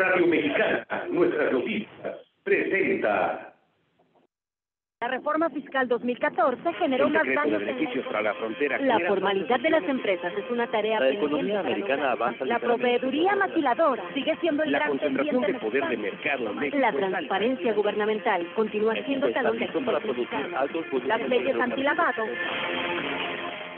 Radio Mexicana, nuestras noticias, presenta. La reforma fiscal 2014 generó más daños beneficios para la frontera. La formalidad de las empresas es una tarea. La economía americana avanza. La proveeduría maquiladora sigue siendo el la gran concentración de poder de mercado. México la transparencia gubernamental continúa siendo talón de Las leyes antilavado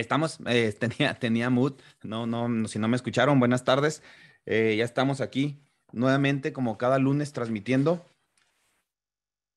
estamos, eh, tenía, tenía mood, no, no, si no me escucharon, buenas tardes. Eh, ya estamos aquí nuevamente como cada lunes transmitiendo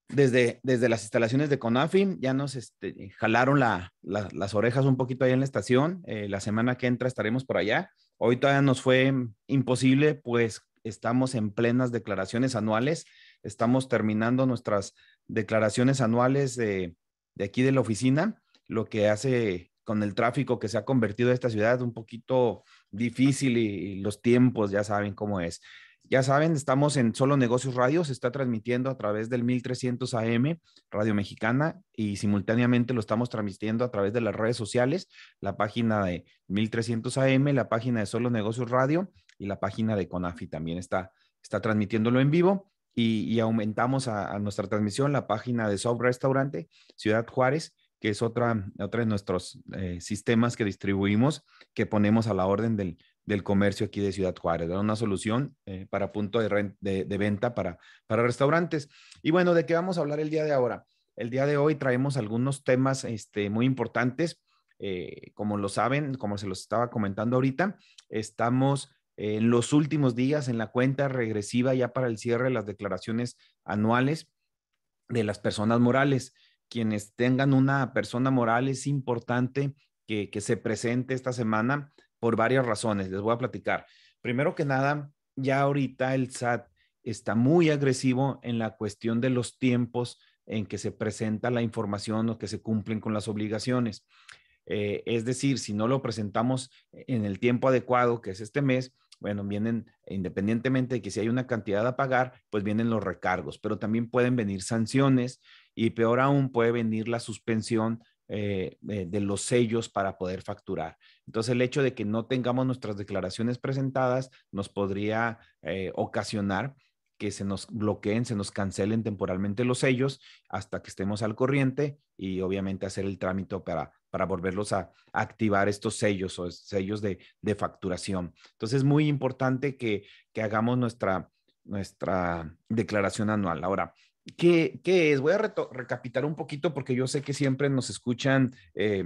desde, desde las instalaciones de CONAFIN, Ya nos este, jalaron las orejas un poquito ahí en la estación. Eh, la semana que entra estaremos por allá. Hoy todavía nos fue imposible, pues estamos en plenas declaraciones anuales. Estamos terminando nuestras declaraciones anuales de, de aquí de la oficina, lo que hace con el tráfico que se ha convertido esta ciudad un poquito difícil y, los tiempos ya saben cómo es. Ya saben, estamos en Solo Negocios Radio, se está transmitiendo a través del 1300 AM, Radio Mexicana, y simultáneamente lo estamos transmitiendo a través de las redes sociales, la página de 1300 AM, la página de Solo Negocios Radio y la página de CONAFI también está, está transmitiéndolo en vivo. Y, aumentamos a, a, nuestra transmisión la página de Soft Restaurante Ciudad Juárez que es otra, otra de nuestros eh, sistemas que distribuimos, que ponemos a la orden del, comercio aquí de Ciudad Juárez, Era una solución eh, para punto de, de, venta para, restaurantes. Y bueno, ¿de qué vamos a hablar el día de ahora? El día de hoy traemos algunos temas este, muy importantes. Eh, como lo saben, como se los estaba comentando ahorita, estamos en los últimos días en la cuenta regresiva ya para el cierre de las declaraciones anuales de las personas morales quienes tengan una persona moral es importante que, se presente esta semana por varias razones. Les voy a platicar. Primero que nada, ya ahorita el SAT está muy agresivo en la cuestión de los tiempos en que se presenta la información o que se cumplen con las obligaciones. Eh, es decir, si no lo presentamos en el tiempo adecuado, que es este mes, bueno, vienen, independientemente de que si hay una cantidad a pagar, pues vienen los recargos, pero también pueden venir sanciones y peor aún puede venir la suspensión eh, de, los sellos para poder facturar. Entonces, el hecho de que no tengamos nuestras declaraciones presentadas nos podría eh, ocasionar que se nos bloqueen, se nos cancelen temporalmente los sellos hasta que estemos al corriente y obviamente hacer el trámite para para volverlos a, activar estos sellos o sellos de, facturación. Entonces es muy importante que, hagamos nuestra, declaración anual. Ahora, ¿qué, es? Voy a recapitar un poquito porque yo sé que siempre nos escuchan eh,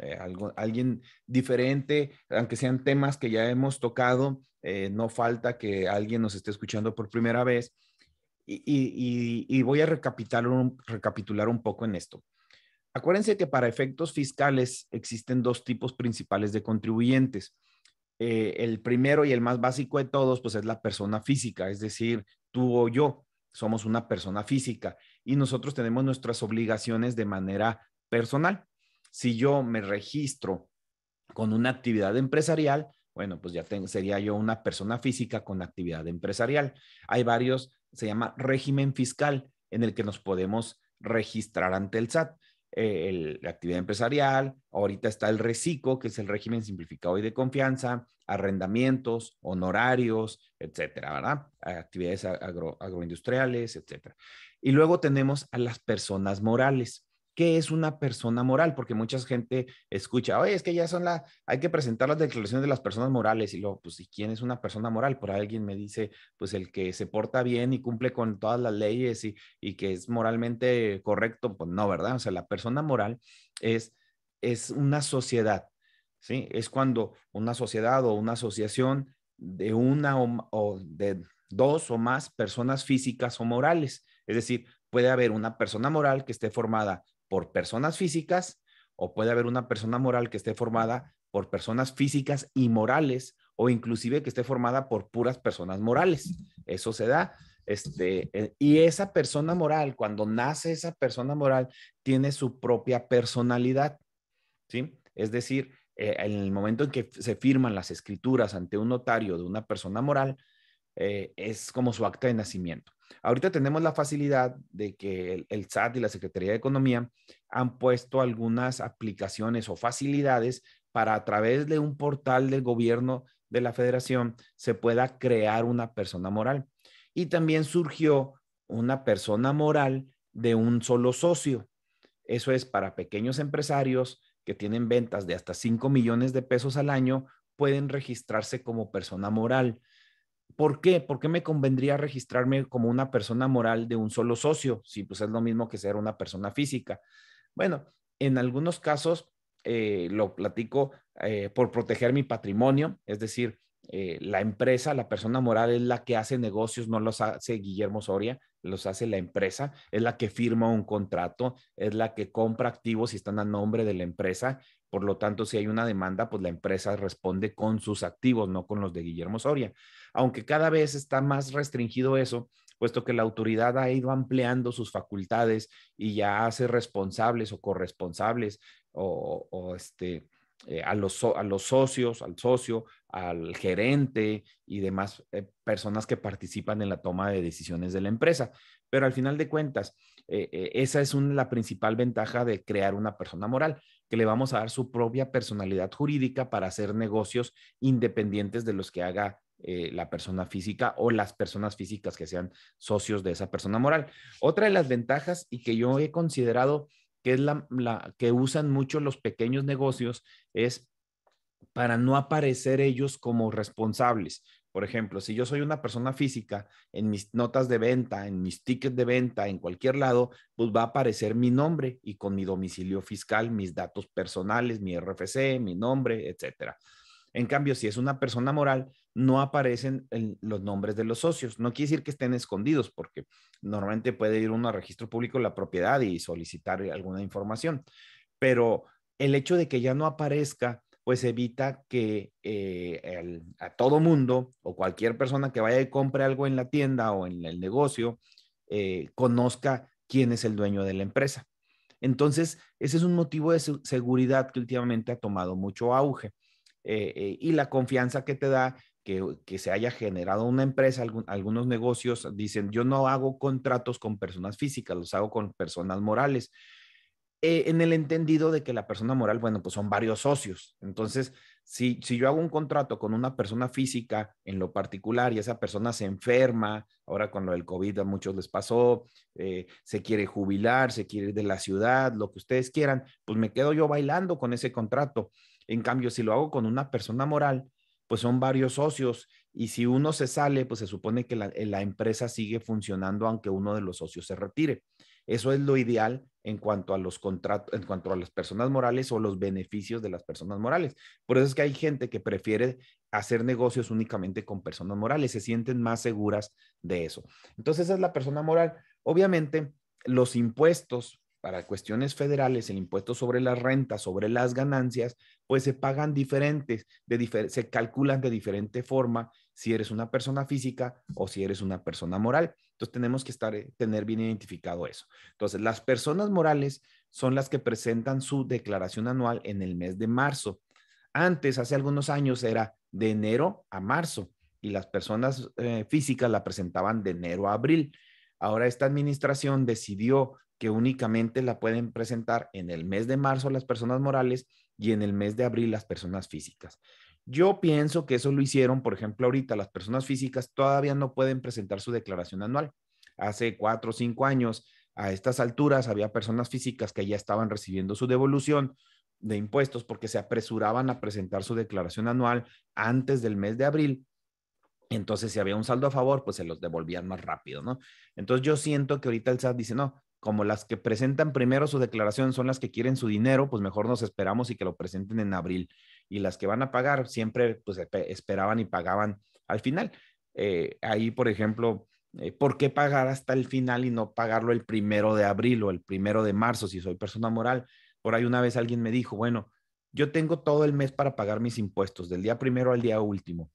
eh, alguien diferente, aunque sean temas que ya hemos tocado, eh, no falta que alguien nos esté escuchando por primera vez. Y, voy a recapitular un poco en esto. Acuérdense que para efectos fiscales existen dos tipos principales de contribuyentes. Eh, el primero y el más básico de todos, pues es la persona física, es decir, tú o yo somos una persona física y nosotros tenemos nuestras obligaciones de manera personal. Si yo me registro con una actividad empresarial, bueno, pues ya sería yo una persona física con actividad empresarial. Hay varios, se llama régimen fiscal en el que nos podemos registrar ante el SAT. Eh, la actividad empresarial, ahorita está el reciclo, que es el régimen simplificado y de confianza, arrendamientos, honorarios, etcétera, ¿verdad? Actividades agroindustriales, etcétera. Y luego tenemos a las personas morales qué es una persona moral, porque mucha gente escucha, oye, es que ya son las, hay que presentar las declaraciones de las personas morales, y luego, pues, ¿y quién es una persona moral? Por alguien me dice, pues, el que se porta bien y cumple con todas las leyes y, que es moralmente correcto, pues no, ¿verdad? O sea, la persona moral es, es una sociedad, ¿sí? Es cuando una sociedad o una asociación de una o de dos o más personas físicas o morales, es decir, puede haber una persona moral que esté formada por personas físicas o puede haber una persona moral que esté formada por personas físicas y morales o inclusive que esté formada por puras personas morales. Eso se da. Este, eh, y esa persona moral, cuando nace esa persona moral, tiene su propia personalidad. ¿sí? Es decir, eh, en el momento en que se firman las escrituras ante un notario de una persona moral, eh, es como su acta de nacimiento. Ahorita tenemos la facilidad de que el, SAT y la Secretaría de Economía han puesto algunas aplicaciones o facilidades para a través de un portal del gobierno de la federación se pueda crear una persona moral. Y también surgió una persona moral de un solo socio. Eso es para pequeños empresarios que tienen ventas de hasta 5 millones de pesos al año, pueden registrarse como persona moral ¿Por qué? ¿Por qué me convendría registrarme como una persona moral de un solo socio? Si pues es lo mismo que ser una persona física. Bueno, en algunos casos eh, lo platico eh, por proteger mi patrimonio, es decir, eh, la empresa, la persona moral es la que hace negocios, no los hace Guillermo Soria, los hace la empresa, es la que firma un contrato, es la que compra activos y están a nombre de la empresa, por lo tanto, si hay una demanda, pues la empresa responde con sus activos, no con los de Guillermo Soria. Aunque cada vez está más restringido eso, puesto que la autoridad ha ido ampliando sus facultades y ya hace responsables o corresponsables o, este, eh, a, los, socios, al socio, al gerente y demás eh, personas que participan en la toma de decisiones de la empresa. Pero al final de cuentas, eh, esa es la principal ventaja de crear una persona moral que le vamos a dar su propia personalidad jurídica para hacer negocios independientes de los que haga eh, la persona física o las personas físicas que sean socios de esa persona moral. Otra de las ventajas y que yo he considerado que es la que usan mucho los pequeños negocios es para no aparecer ellos como responsables. Por ejemplo, si yo soy una persona física, en mis notas de venta, en mis tickets de venta, en cualquier lado, pues va a aparecer mi nombre y con mi domicilio fiscal, mis datos personales, mi RFC, mi nombre, etcétera. En cambio, si es una persona moral, no aparecen los nombres de los socios. No quiere decir que estén escondidos, porque normalmente puede ir uno a registro público de la propiedad y solicitar alguna información. Pero el hecho de que ya no aparezca pues evita que eh, a todo mundo o cualquier persona que vaya y compre algo en la tienda o en el negocio eh, conozca quién es el dueño de la empresa. Entonces, ese es un motivo de seguridad que últimamente ha tomado mucho auge. Eh, y la confianza que te da que, que, se haya generado una empresa, algunos negocios dicen, yo no hago contratos con personas físicas, los hago con personas morales. Eh, en el entendido de que la persona moral, bueno, pues son varios socios. Entonces, si, yo hago un contrato con una persona física en lo particular y esa persona se enferma, ahora con lo del COVID a muchos les pasó, eh, se quiere jubilar, se quiere ir de la ciudad, lo que ustedes quieran, pues me quedo yo bailando con ese contrato. En cambio, si lo hago con una persona moral, pues son varios socios y si uno se sale, pues se supone que la empresa sigue funcionando aunque uno de los socios se retire. Eso es lo ideal en cuanto a los contratos, en cuanto a las personas morales o los beneficios de las personas morales. Por eso es que hay gente que prefiere hacer negocios únicamente con personas morales, se sienten más seguras de eso. Entonces, esa es la persona moral. Obviamente, los impuestos para cuestiones federales, el impuesto sobre las rentas, sobre las ganancias, pues se pagan diferentes, de se calculan de diferente forma si eres una persona física o si eres una persona moral. Entonces tenemos que estar, eh, tener bien identificado eso. Entonces, las personas morales son las que presentan su declaración anual en el mes de marzo. Antes, hace algunos años, era de enero a marzo y las personas eh, físicas la presentaban de enero a abril. Ahora esta administración decidió que únicamente la pueden presentar en el mes de marzo las personas morales y en el mes de abril las personas físicas. Yo pienso que eso lo hicieron, por ejemplo, ahorita las personas físicas todavía no pueden presentar su declaración anual. Hace cuatro o cinco años, a estas alturas, había personas físicas que ya estaban recibiendo su devolución de impuestos porque se apresuraban a presentar su declaración anual antes del mes de abril. Entonces, si había un saldo a favor, pues se los devolvían más rápido, ¿no? Entonces, yo siento que ahorita el SAT dice, no, como las que presentan primero su declaración son las que quieren su dinero, pues mejor nos esperamos y que lo presenten en abril. Y las que van a pagar siempre pues esperaban y pagaban al final. Eh, ahí, por ejemplo, eh, ¿por qué pagar hasta el final y no pagarlo el primero de abril o el primero de marzo si soy persona moral? Por ahí una vez alguien me dijo, bueno, yo tengo todo el mes para pagar mis impuestos, del día primero al día último.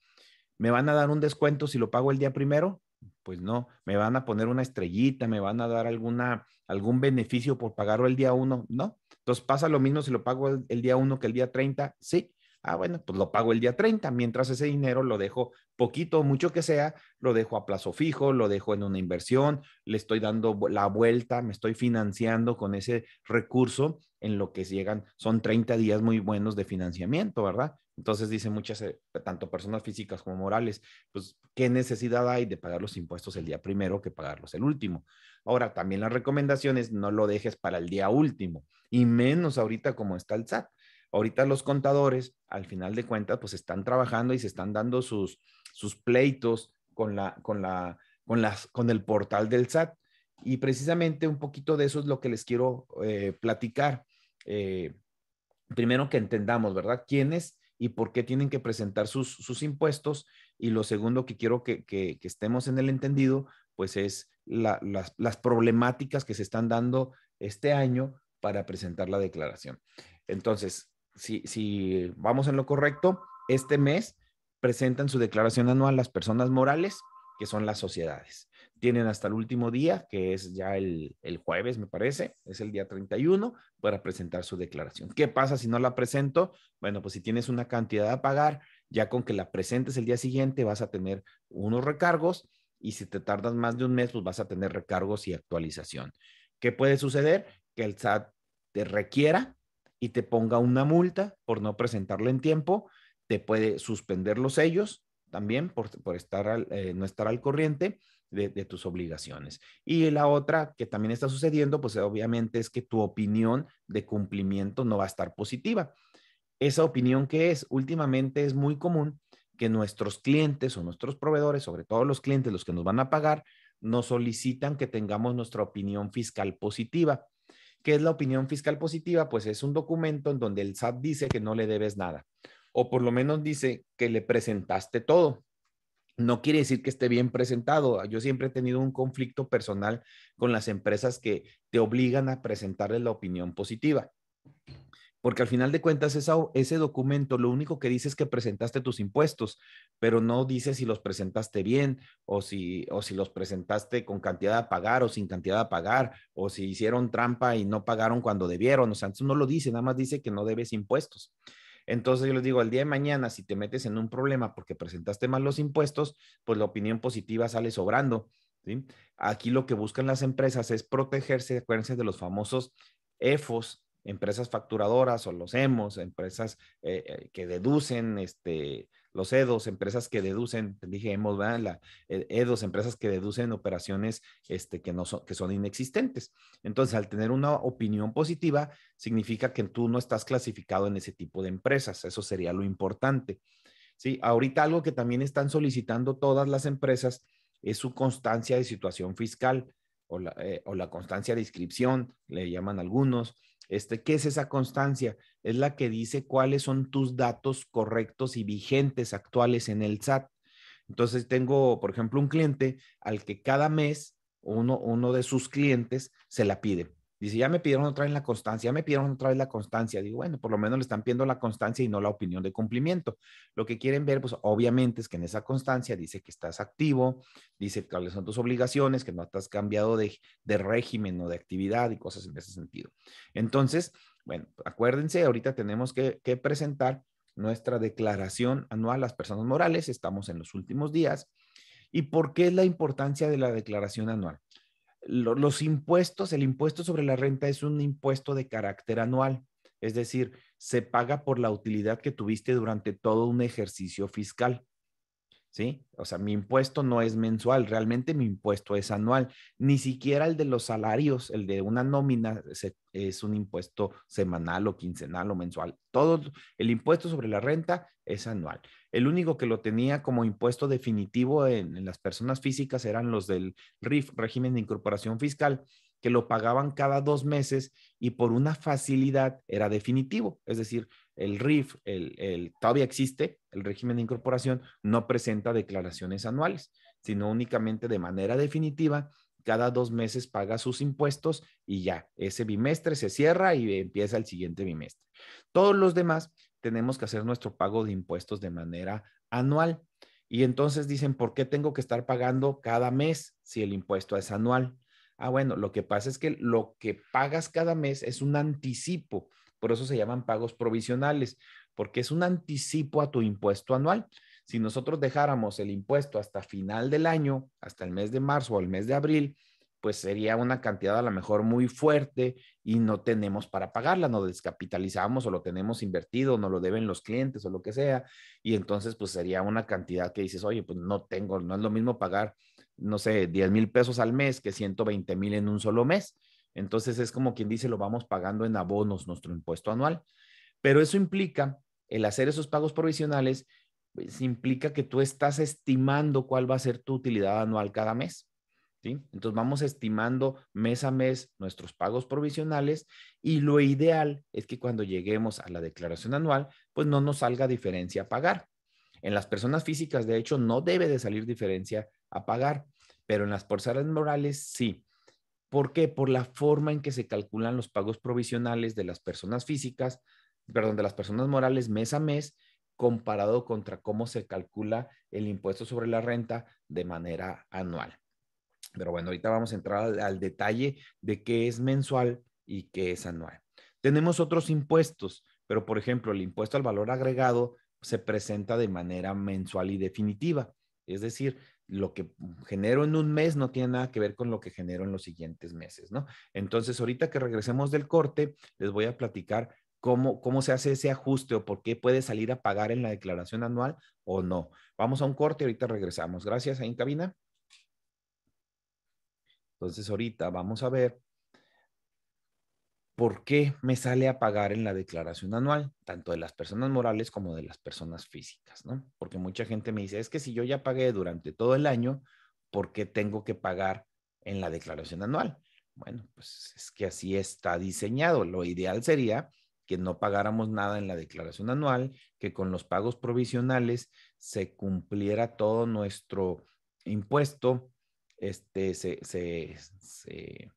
¿Me van a dar un descuento si lo pago el día primero? pues no, me van a poner una estrellita, me van a dar alguna, algún beneficio por pagarlo el día uno, no. Entonces pasa lo mismo si lo pago el, día uno que el día 30, sí. Ah, bueno, pues lo pago el día 30, mientras ese dinero lo dejo poquito, mucho que sea, lo dejo a plazo fijo, lo dejo en una inversión, le estoy dando la vuelta, me estoy financiando con ese recurso en lo que llegan, son 30 días muy buenos de financiamiento, ¿verdad? Entonces dicen muchas, eh, tanto personas físicas como morales, pues qué necesidad hay de pagar los impuestos el día primero que pagarlos el último. Ahora, también las recomendaciones, no lo dejes para el día último, y menos ahorita como está el SAT. Ahorita los contadores, al final de cuentas, pues están trabajando y se están dando sus, sus pleitos con, la, con, la, con, las, con el portal del SAT. Y precisamente un poquito de eso es lo que les quiero eh, platicar. Eh, primero que entendamos, ¿verdad? ¿Quiénes y por qué tienen que presentar sus, impuestos. Y lo segundo que quiero que, estemos en el entendido, pues es las, problemáticas que se están dando este año para presentar la declaración. Entonces, si, si vamos en lo correcto, este mes presentan su declaración anual las personas morales, que son las sociedades. Tienen hasta el último día, que es ya el, jueves, me parece, es el día 31, para presentar su declaración. ¿Qué pasa si no la presento? Bueno, pues si tienes una cantidad a pagar, ya con que la presentes el día siguiente vas a tener unos recargos y si te tardas más de un mes, pues vas a tener recargos y actualización. ¿Qué puede suceder? Que el SAT te requiera y te ponga una multa por no presentarlo en tiempo, te puede suspender los sellos también por, estar eh, no estar al corriente de, tus obligaciones. Y la otra que también está sucediendo, pues obviamente es que tu opinión de cumplimiento no va a estar positiva. Esa opinión que es últimamente es muy común que nuestros clientes o nuestros proveedores, sobre todo los clientes, los que nos van a pagar, nos solicitan que tengamos nuestra opinión fiscal positiva. ¿Qué es la opinión fiscal positiva? Pues es un documento en donde el SAT dice que no le debes nada, o por lo menos dice que le presentaste todo, no quiere decir que esté bien presentado. Yo siempre he tenido un conflicto personal con las empresas que te obligan a presentarle la opinión positiva. Porque al final de cuentas, ese documento lo único que dice es que presentaste tus impuestos, pero no dice si los presentaste bien o si, o si los presentaste con cantidad a pagar o sin cantidad a pagar o si hicieron trampa y no pagaron cuando debieron. O sea, no lo dice, nada más dice que no debes impuestos. Entonces yo les digo, al día de mañana, si te metes en un problema porque presentaste mal los impuestos, pues la opinión positiva sale sobrando. Aquí lo que buscan las empresas es protegerse, acuérdense de los famosos EFOS, empresas facturadoras o los EMOS, empresas eh, eh, que deducen este, los EDOS, empresas que deducen, dije hemos, La, EDOS, eh, e empresas que deducen operaciones este, que, son, que son inexistentes. Entonces, al tener una opinión positiva, significa que tú no estás clasificado en ese tipo de empresas. Eso sería lo importante. Sí, ahorita algo que también están solicitando todas las empresas es su constancia de situación fiscal o la eh, constancia de inscripción, le llaman algunos este, ¿Qué es esa constancia? Es la que dice cuáles son tus datos correctos y vigentes actuales en el SAT. Entonces tengo, por ejemplo, un cliente al que cada mes uno, uno de sus clientes se la pide. Dice, ya me pidieron otra vez la constancia, ya me pidieron otra vez la constancia. Digo, bueno, por lo menos le están pidiendo la constancia y no la opinión de cumplimiento. Lo que quieren ver, pues obviamente es que en esa constancia dice que estás activo, dice cuáles son tus obligaciones, que no has cambiado de, régimen o de actividad y cosas en ese sentido. Entonces, bueno, acuérdense, ahorita tenemos que, que presentar nuestra declaración anual a las personas morales, estamos en los últimos días. ¿Y por qué es la importancia de la declaración anual? los impuestos, el impuesto sobre la renta es un impuesto de carácter anual, es decir, se paga por la utilidad que tuviste durante todo un ejercicio fiscal. ¿sí? O sea, mi impuesto no es mensual, realmente mi impuesto es anual. Ni siquiera el de los salarios, el de una nómina, es un impuesto semanal o quincenal o mensual. Todo el impuesto sobre la renta es anual. El único que lo tenía como impuesto definitivo en, en las personas físicas eran los del RIF, régimen de incorporación fiscal que lo pagaban cada dos meses y por una facilidad era definitivo, es decir, el RIF, el, todavía existe, el régimen de incorporación no presenta declaraciones anuales, sino únicamente de manera definitiva, cada dos meses paga sus impuestos y ya, ese bimestre se cierra y empieza el siguiente bimestre. Todos los demás tenemos que hacer nuestro pago de impuestos de manera anual. Y entonces dicen, ¿por qué tengo que estar pagando cada mes si el impuesto es anual? Ah, bueno, lo que pasa es que lo que pagas cada mes es un anticipo por eso se llaman pagos provisionales, porque es un anticipo a tu impuesto anual. Si nosotros dejáramos el impuesto hasta final del año, hasta el mes de marzo o el mes de abril, pues sería una cantidad a lo mejor muy fuerte y no tenemos para pagarla, no descapitalizamos o lo tenemos invertido, no lo deben los clientes o lo que sea, y entonces pues sería una cantidad que dices, oye, pues no tengo, no es lo mismo pagar, no sé, 10 mil pesos al mes que 120 mil en un solo mes. Entonces es como quien dice, lo vamos pagando en abonos nuestro impuesto anual. Pero eso implica, el hacer esos pagos provisionales, pues, implica que tú estás estimando cuál va a ser tu utilidad anual cada mes. ¿Sí? Entonces vamos estimando mes a mes nuestros pagos provisionales y lo ideal es que cuando lleguemos a la declaración anual, pues no nos salga diferencia a pagar. En las personas físicas, de hecho, no debe de salir diferencia a pagar, pero en las personas morales sí. ¿Por qué? Por la forma en que se calculan los pagos provisionales de las personas físicas, perdón, de las personas morales mes a mes, comparado contra cómo se calcula el impuesto sobre la renta de manera anual. Pero bueno, ahorita vamos a entrar al, al detalle de qué es mensual y qué es anual. Tenemos otros impuestos, pero por ejemplo, el impuesto al valor agregado se presenta de manera mensual y definitiva. Es decir, lo que genero en un mes no tiene nada que ver con lo que genero en los siguientes meses, ¿no? Entonces, ahorita que regresemos del corte, les voy a platicar cómo, cómo se hace ese ajuste o por qué puede salir a pagar en la declaración anual o no. Vamos a un corte, ahorita regresamos. Gracias, ahí en cabina. Entonces, ahorita vamos a ver por qué me sale a pagar en la declaración anual, tanto de las personas morales como de las personas físicas, ¿no? Porque mucha gente me dice, es que si yo ya pagué durante todo el año, ¿por qué tengo que pagar en la declaración anual? Bueno, pues es que así está diseñado. Lo ideal sería que no pagáramos nada en la declaración anual, que con los pagos provisionales se cumpliera todo nuestro impuesto, este, se, se, se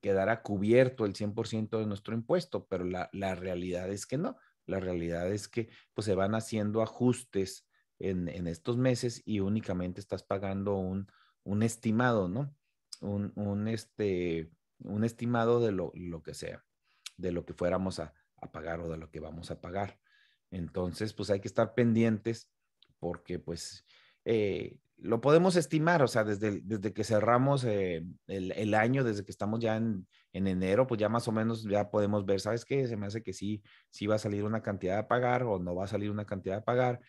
quedará cubierto el 100% de nuestro impuesto, pero la, realidad es que no. La realidad es que pues, se van haciendo ajustes en, estos meses y únicamente estás pagando un, estimado, ¿no? Un, este, un estimado de lo, que sea, de lo que fuéramos a, pagar o de lo que vamos a pagar. Entonces, pues hay que estar pendientes porque pues eh, lo podemos estimar, o sea, desde, desde que cerramos eh, el, año, desde que estamos ya en, enero, pues ya más o menos ya podemos ver, ¿sabes qué? Se me hace que sí, sí va a salir una cantidad a pagar o no va a salir una cantidad a pagar,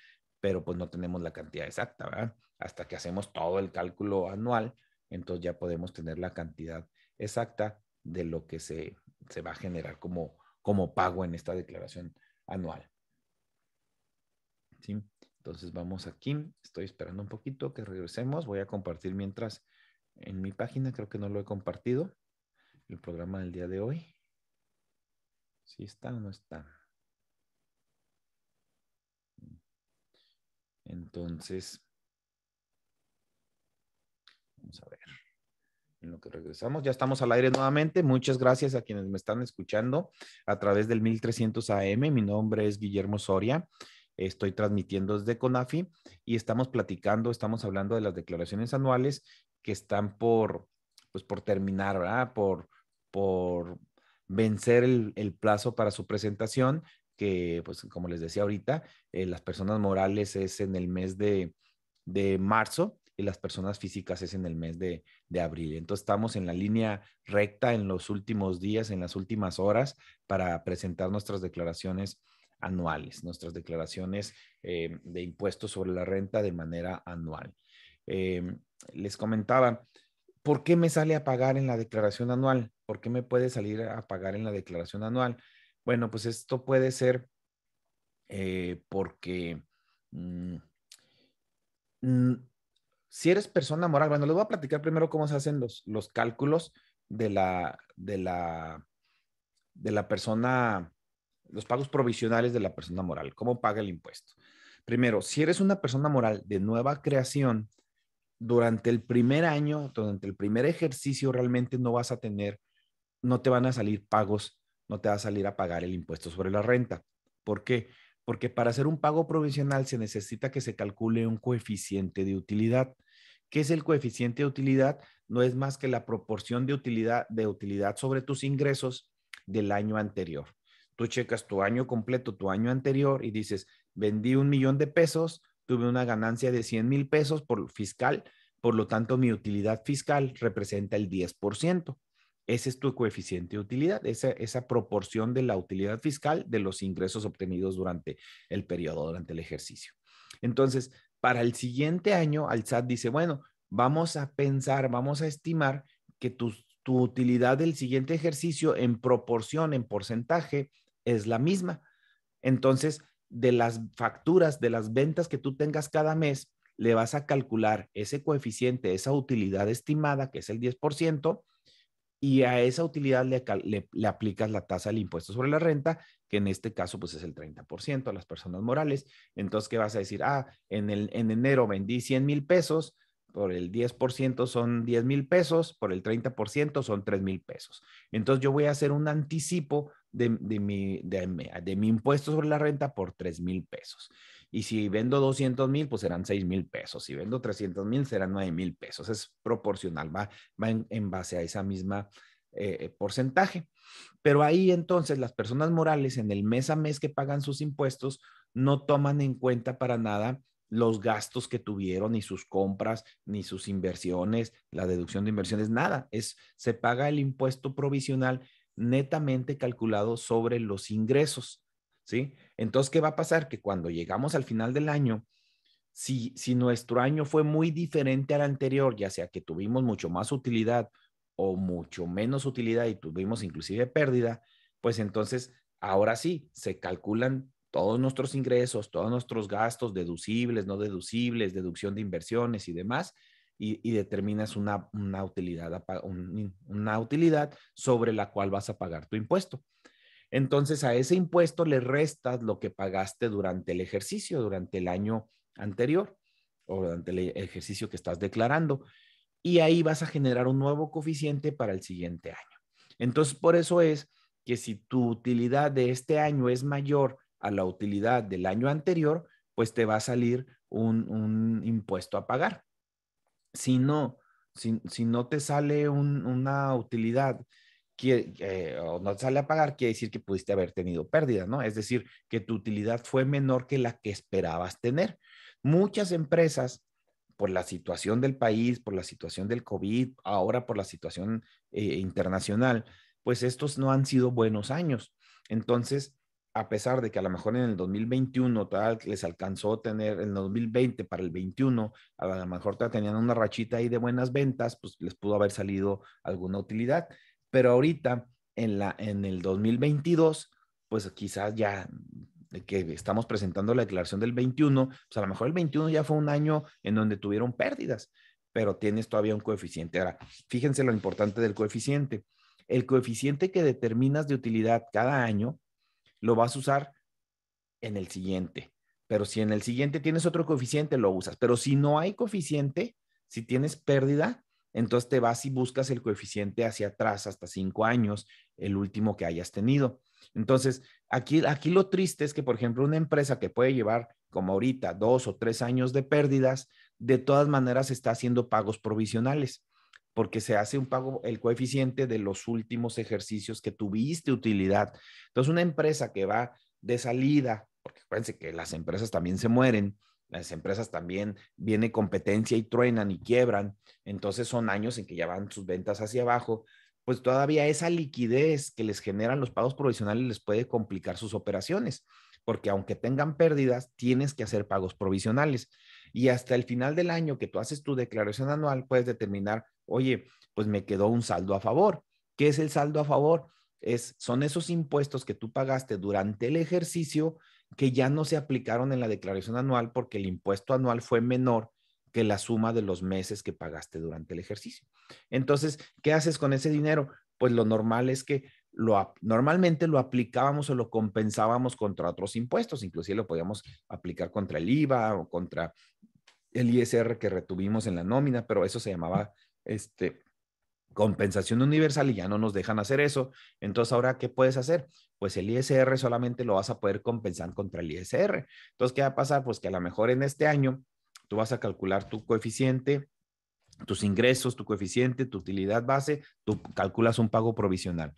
pero pues no tenemos la cantidad exacta, ¿verdad? Hasta que hacemos todo el cálculo anual, entonces ya podemos tener la cantidad exacta de lo que se, se va a generar como, como pago en esta declaración anual. ¿Sí? Entonces vamos aquí, estoy esperando un poquito que regresemos, voy a compartir mientras en mi página, creo que no lo he compartido, el programa del día de hoy. Si está o no está. Entonces, vamos a ver. En lo que regresamos, ya estamos al aire nuevamente. Muchas gracias a quienes me están escuchando a través del 1300 AM. Mi nombre es Guillermo Soria estoy transmitiendo desde CONAFI y estamos platicando, estamos hablando de las declaraciones anuales que están por, pues por terminar, Por, por vencer el, plazo para su presentación, que pues como les decía ahorita, eh, las personas morales es en el mes de, de marzo y las personas físicas es en el mes de, de, abril. Entonces estamos en la línea recta en los últimos días, en las últimas horas, para presentar nuestras declaraciones anuales, nuestras declaraciones eh, de impuestos sobre la renta de manera anual. Eh, les comentaba, ¿por qué me sale a pagar en la declaración anual? ¿Por qué me puede salir a pagar en la declaración anual? Bueno, pues esto puede ser eh, porque mm, si eres persona moral, bueno, les voy a platicar primero cómo se hacen los, los cálculos de la, de la, de la persona los pagos provisionales de la persona moral. ¿Cómo paga el impuesto? Primero, si eres una persona moral de nueva creación, durante el primer año, durante el primer ejercicio, realmente no vas a tener, no te van a salir pagos, no te va a salir a pagar el impuesto sobre la renta. ¿Por qué? Porque para hacer un pago provisional se necesita que se calcule un coeficiente de utilidad. ¿Qué es el coeficiente de utilidad? No es más que la proporción de utilidad, de utilidad sobre tus ingresos del año anterior. Tú checas tu año completo, tu año anterior y dices, vendí un millón de pesos, tuve una ganancia de 100 mil pesos por fiscal, por lo tanto mi utilidad fiscal representa el 10%. Ese es tu coeficiente de utilidad, esa, proporción de la utilidad fiscal de los ingresos obtenidos durante el periodo, durante el ejercicio. Entonces, para el siguiente año, al SAT dice, bueno, vamos a pensar, vamos a estimar que tu utilidad del siguiente ejercicio en proporción, en porcentaje, es la misma. Entonces, de las facturas, de las ventas que tú tengas cada mes, le vas a calcular ese coeficiente, esa utilidad estimada, que es el 10%, y a esa utilidad le, aplicas la tasa del impuesto sobre la renta, que en este caso pues es el 30% a las personas morales. Entonces, ¿qué vas a decir? Ah, en, el, en enero vendí 100 mil pesos, por el 10% son 10 mil pesos, por el 30% son 3 mil pesos. Entonces, yo voy a hacer un anticipo de, mi, de, mi impuesto sobre la renta por tres mil pesos. Y si vendo 200 mil, pues serán seis mil pesos. Si vendo 300 mil, serán nueve mil pesos. Es proporcional, va, en, base a esa misma eh, eh, porcentaje. Pero ahí entonces las personas morales en el mes a mes que pagan sus impuestos no toman en cuenta para nada los gastos que tuvieron, ni sus compras, ni sus inversiones, la deducción de inversiones, nada. Es, se paga el impuesto provisional netamente calculado sobre los ingresos, ¿sí? Entonces, ¿qué va a pasar? Que cuando llegamos al final del año, si, si nuestro año fue muy diferente al anterior, ya sea que tuvimos mucho más utilidad o mucho menos utilidad y tuvimos inclusive pérdida, pues entonces ahora sí se calculan todos nuestros ingresos, todos nuestros gastos deducibles, no deducibles, deducción de inversiones y demás, y, determinas una, utilidad, una utilidad sobre la cual vas a pagar tu impuesto. Entonces a ese impuesto le restas lo que pagaste durante el ejercicio, durante el año anterior o durante el ejercicio que estás declarando. Y ahí vas a generar un nuevo coeficiente para el siguiente año. Entonces por eso es que si tu utilidad de este año es mayor a la utilidad del año anterior, pues te va a salir un, un impuesto a pagar si no, si, no te sale una utilidad que eh, o no te sale a pagar, quiere decir que pudiste haber tenido pérdida, ¿no? Es decir, que tu utilidad fue menor que la que esperabas tener. Muchas empresas, por la situación del país, por la situación del COVID, ahora por la situación eh, internacional, pues estos no han sido buenos años. Entonces, a pesar de que a lo mejor en el 2021 tal, les alcanzó tener, en el 2020 para el 21, a lo mejor tenían una rachita ahí de buenas ventas, pues les pudo haber salido alguna utilidad. Pero ahorita, en, la, en el 2022, pues quizás ya que estamos presentando la declaración del 21, pues a lo mejor el 21 ya fue un año en donde tuvieron pérdidas, pero tienes todavía un coeficiente. Ahora, fíjense lo importante del coeficiente. El coeficiente que determinas de utilidad cada año lo vas a usar en el siguiente. Pero si en el siguiente tienes otro coeficiente, lo usas. Pero si no hay coeficiente, si tienes pérdida, entonces te vas y buscas el coeficiente hacia atrás, hasta cinco años, el último que hayas tenido. Entonces, aquí, aquí lo triste es que, por ejemplo, una empresa que puede llevar, como ahorita, dos o tres años de pérdidas, de todas maneras está haciendo pagos provisionales porque se hace un pago, el coeficiente de los últimos ejercicios que tuviste utilidad. Entonces, una empresa que va de salida, porque acuérdense que las empresas también se mueren, las empresas también viene competencia y truenan y quiebran, entonces son años en que ya van sus ventas hacia abajo, pues todavía esa liquidez que les generan los pagos provisionales les puede complicar sus operaciones, porque aunque tengan pérdidas, tienes que hacer pagos provisionales. Y hasta el final del año que tú haces tu declaración anual, puedes determinar, oye, pues me quedó un saldo a favor. ¿Qué es el saldo a favor? Es, son esos impuestos que tú pagaste durante el ejercicio que ya no se aplicaron en la declaración anual porque el impuesto anual fue menor que la suma de los meses que pagaste durante el ejercicio. Entonces, ¿qué haces con ese dinero? Pues lo normal es que normalmente lo aplicábamos o lo compensábamos contra otros impuestos, inclusive lo podíamos aplicar contra el IVA o contra el ISR que retuvimos en la nómina, pero eso se llamaba este, compensación universal y ya no nos dejan hacer eso. Entonces, ahora, ¿qué puedes hacer? Pues el ISR solamente lo vas a poder compensar contra el ISR. Entonces, ¿qué va a pasar? Pues que a lo mejor en este año tú vas a calcular tu coeficiente, tus ingresos, tu coeficiente, tu utilidad base, tú calculas un pago provisional.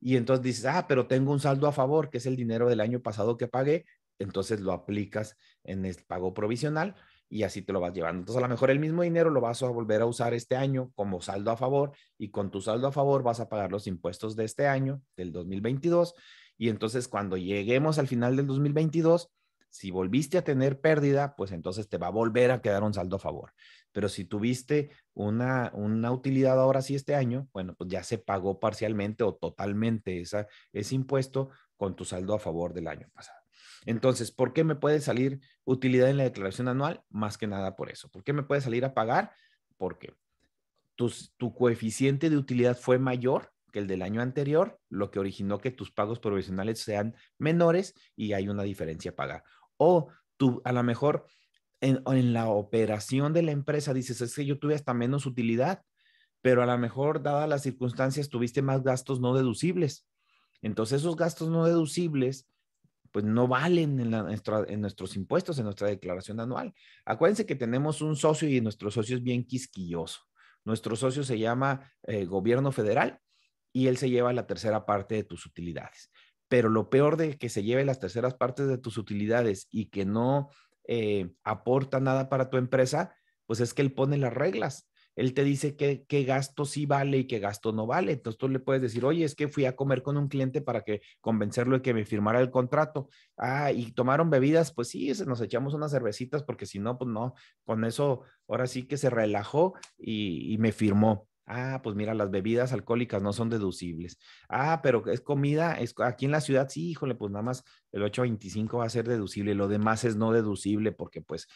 Y entonces dices, ah, pero tengo un saldo a favor, que es el dinero del año pasado que pagué, entonces lo aplicas en el pago provisional y así te lo vas llevando. Entonces, a lo mejor el mismo dinero lo vas a volver a usar este año como saldo a favor y con tu saldo a favor vas a pagar los impuestos de este año, del 2022. Y entonces, cuando lleguemos al final del 2022, si volviste a tener pérdida, pues entonces te va a volver a quedar un saldo a favor. Pero si tuviste una, utilidad ahora sí este año, bueno, pues ya se pagó parcialmente o totalmente esa, ese impuesto con tu saldo a favor del año pasado. Entonces, ¿por qué me puede salir utilidad en la declaración anual? Más que nada por eso. ¿Por qué me puede salir a pagar? Porque tu, tu coeficiente de utilidad fue mayor que el del año anterior, lo que originó que tus pagos provisionales sean menores y hay una diferencia a pagar. O tú a lo mejor en, la operación de la empresa dices, es que yo tuve hasta menos utilidad, pero a lo mejor dadas las circunstancias tuviste más gastos no deducibles. Entonces esos gastos no deducibles pues no valen en, nuestros impuestos, en nuestra declaración anual. Acuérdense que tenemos un socio y nuestro socio es bien quisquilloso. Nuestro socio se llama eh, gobierno federal y él se lleva la tercera parte de tus utilidades pero lo peor de que se lleve las terceras partes de tus utilidades y que no eh, aporta nada para tu empresa, pues es que él pone las reglas. Él te dice qué gasto sí vale y qué gasto no vale. Entonces tú le puedes decir, oye, es que fui a comer con un cliente para que convencerlo de que me firmara el contrato. Ah, y tomaron bebidas, pues sí, nos echamos unas cervecitas porque si no, pues no, con eso ahora sí que se relajó y me firmó. Ah, pues mira, las bebidas alcohólicas no son deducibles. Ah, pero es comida, es, aquí en la ciudad sí, híjole, pues nada más el 825 va a ser deducible, lo demás es no deducible porque pues,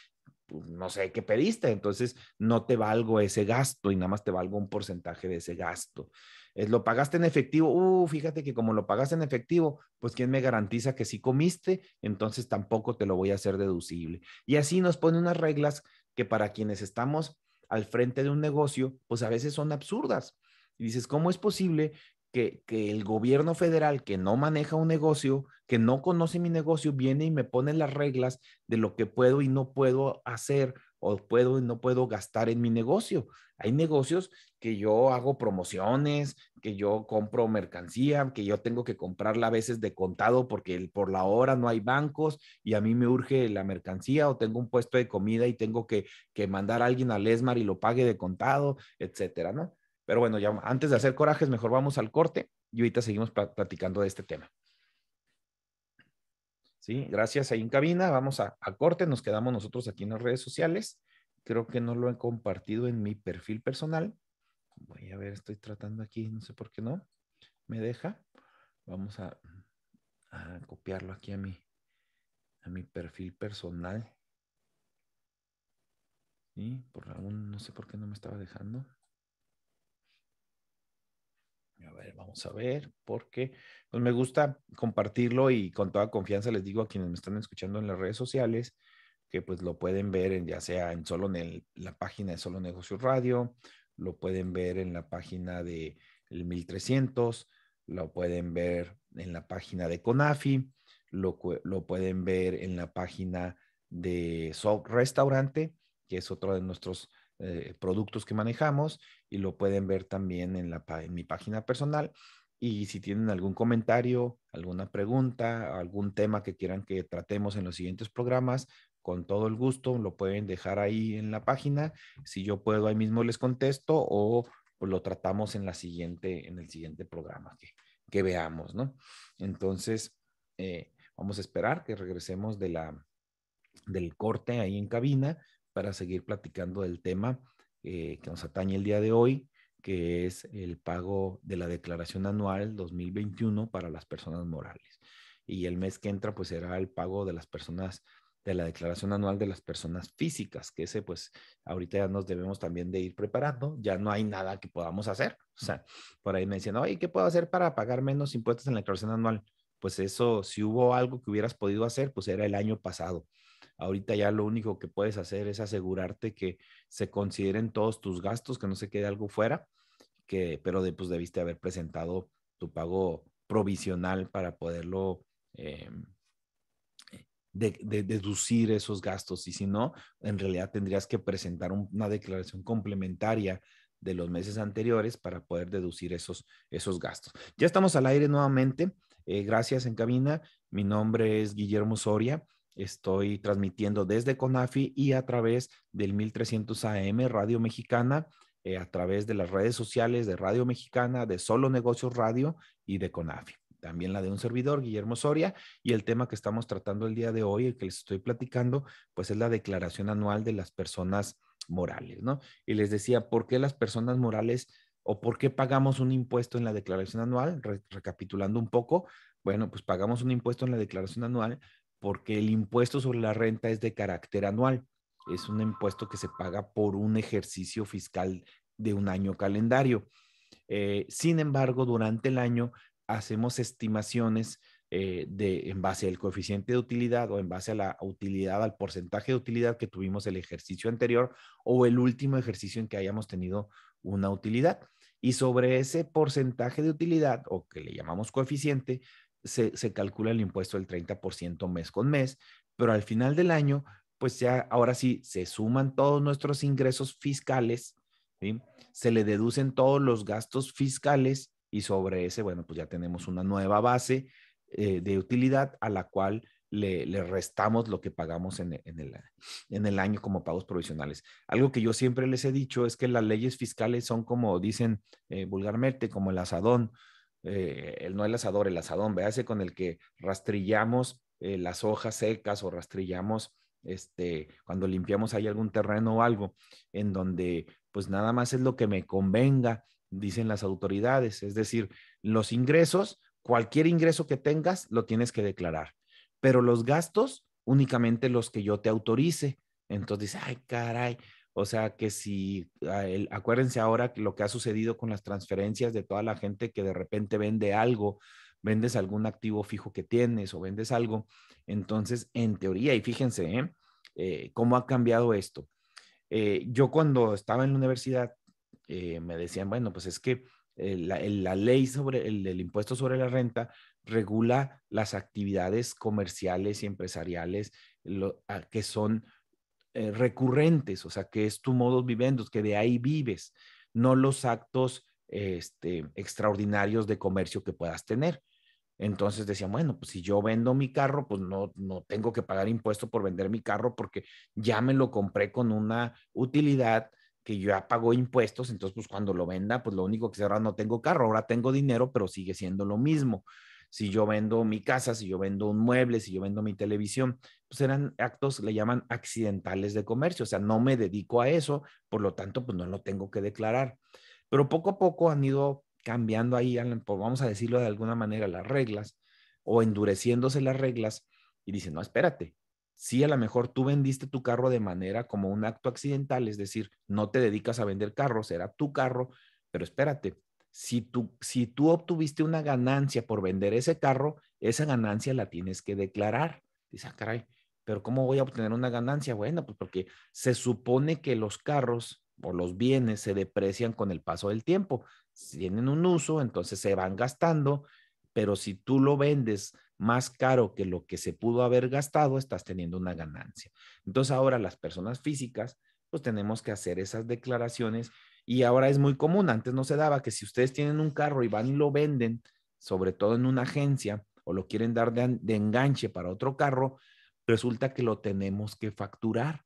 pues no sé qué pediste, entonces no te valgo ese gasto y nada más te valgo un porcentaje de ese gasto. Eh, lo pagaste en efectivo, uh, fíjate que como lo pagaste en efectivo, pues quién me garantiza que si comiste, entonces tampoco te lo voy a hacer deducible. Y así nos pone unas reglas que para quienes estamos al frente de un negocio, pues a veces son absurdas. Y dices, ¿cómo es posible que, que, el gobierno federal que no maneja un negocio, que no conoce mi negocio, viene y me pone las reglas de lo que puedo y no puedo hacer o puedo y no puedo gastar en mi negocio. Hay negocios que yo hago promociones, que yo compro mercancía, que yo tengo que comprarla a veces de contado porque por la hora no hay bancos y a mí me urge la mercancía o tengo un puesto de comida y tengo que, que mandar a alguien a Lesmar y lo pague de contado, etcétera, ¿no? Pero bueno, ya antes de hacer corajes, mejor vamos al corte y ahorita seguimos platicando de este tema. Gracias ahí en cabina. Vamos a, corte, nos quedamos nosotros aquí en las redes sociales. Creo que no lo he compartido en mi perfil personal. Voy a ver, estoy tratando aquí, no sé por qué no. Me deja. Vamos a, copiarlo aquí a mi, a mi perfil personal. Y Por algún, no sé por qué no me estaba dejando. A ver, vamos a ver, porque pues me gusta compartirlo y con toda confianza les digo a quienes me están escuchando en las redes sociales que pues lo pueden ver en, ya sea en solo en la página de Solo Negocios Radio, lo pueden ver en la página de el 1300, lo pueden ver en la página de Conafi, lo, lo pueden ver en la página de Soft Restaurante, que es otro de nuestros eh, productos que manejamos y lo pueden ver también en, la, en mi página personal. Y si tienen algún comentario, alguna pregunta, algún tema que quieran que tratemos en los siguientes programas, con todo el gusto lo pueden dejar ahí en la página. Si yo puedo, ahí mismo les contesto o lo tratamos en, la siguiente, en el siguiente programa que, que veamos, ¿no? Entonces, eh, vamos a esperar que regresemos de la, del corte ahí en cabina para seguir platicando del tema eh, que nos atañe el día de hoy, que es el pago de la declaración anual 2021 para las personas morales. Y el mes que entra, pues será el pago de las personas de la declaración anual de las personas físicas, que ese pues ahorita ya nos debemos también de ir preparando, ya no hay nada que podamos hacer. O sea, por ahí me dicen, oye, ¿qué puedo hacer para pagar menos impuestos en la declaración anual? Pues eso, si hubo algo que hubieras podido hacer, pues era el año pasado. Ahorita ya lo único que puedes hacer es asegurarte que se consideren todos tus gastos, que no se quede algo fuera, que, pero después debiste haber presentado tu pago provisional para poderlo eh, deducir esos gastos. Y si no, en realidad tendrías que presentar una declaración complementaria de los meses anteriores para poder deducir esos, esos gastos. Ya estamos al aire nuevamente. Eh, gracias en cabina. Mi nombre es Guillermo Soria. Estoy transmitiendo desde CONAFI y a través del 1300 AM Radio Mexicana, eh, a través de las redes sociales de Radio Mexicana, de Solo Negocios Radio y de CONAFI. También la de un servidor, Guillermo Soria, y el tema que estamos tratando el día de hoy, el que les estoy platicando, pues es la declaración anual de las personas morales, ¿no? Y les decía, ¿por qué las personas morales o por qué pagamos un impuesto en la declaración anual? recapitulando un poco, bueno, pues pagamos un impuesto en la declaración anual porque el impuesto sobre la renta es de carácter anual. Es un impuesto que se paga por un ejercicio fiscal de un año calendario. Eh, sin embargo, durante el año hacemos estimaciones eh, de, en base al coeficiente de utilidad o en base a la utilidad, al porcentaje de utilidad que tuvimos el ejercicio anterior o el último ejercicio en que hayamos tenido una utilidad. Y sobre ese porcentaje de utilidad, o que le llamamos coeficiente, se, calcula el impuesto del 30% mes con mes, pero al final del año, pues ya ahora sí se suman todos nuestros ingresos fiscales, se le deducen todos los gastos fiscales y sobre ese, bueno, pues ya tenemos una nueva base eh, de utilidad a la cual le, restamos lo que pagamos en, el, año como pagos provisionales. Algo que yo siempre les he dicho es que las leyes fiscales son como dicen eh, vulgarmente, como el asadón, eh, el no el asador, el asadón, vease con el que rastrillamos eh, las hojas secas o rastrillamos este, cuando limpiamos ahí algún terreno o algo, en donde pues nada más es lo que me convenga, dicen las autoridades, es decir, los ingresos, cualquier ingreso que tengas, lo tienes que declarar, pero los gastos únicamente los que yo te autorice. Entonces ay, caray, o sea, que si, ah, acuérdense ahora lo que ha sucedido con las transferencias de toda la gente que de repente vende algo, vendes algún activo fijo que tienes o vendes algo. Entonces, en teoría, y fíjense, ¿eh? Eh, cómo ha cambiado esto. Eh, yo cuando estaba en la universidad, me decían, bueno, pues es que la, ley sobre el, impuesto sobre la renta regula las actividades comerciales y empresariales ah, que son eh, recurrentes, o sea, que es tu de vivendo, que de ahí vives, no los actos este, extraordinarios de comercio que puedas tener. Entonces decía bueno, pues si yo vendo mi carro, pues no, no tengo que pagar impuesto por vender mi carro porque ya me lo compré con una utilidad que ya pagó impuestos, entonces pues cuando lo venda, pues lo único que será, no tengo carro, ahora tengo dinero, pero sigue siendo lo mismo si yo vendo mi casa, si yo vendo un mueble, si yo vendo mi televisión, pues eran actos, le llaman accidentales de comercio, o sea, no me dedico a eso, por lo tanto, pues no lo tengo que declarar. Pero poco a poco han ido cambiando ahí, vamos a decirlo de alguna manera, las reglas o endureciéndose las reglas y dicen, no, espérate, si a lo mejor tú vendiste tu carro de manera como un acto accidental, es decir, no te dedicas a vender carros, era tu carro, pero espérate, si tú, si tú obtuviste una ganancia por vender ese carro, esa ganancia la tienes que declarar. Dice, ah, caray, pero ¿cómo voy a obtener una ganancia? Bueno, pues porque se supone que los carros o los bienes se deprecian con el paso del tiempo. tienen un uso, entonces se van gastando, pero si tú lo vendes más caro que lo que se pudo haber gastado, estás teniendo una ganancia. Entonces ahora las personas físicas, pues tenemos que hacer esas declaraciones y ahora es muy común, antes no se daba que si ustedes tienen un carro y van y lo venden, sobre todo en una agencia, o lo quieren dar de, enganche para otro carro, resulta que lo tenemos que facturar.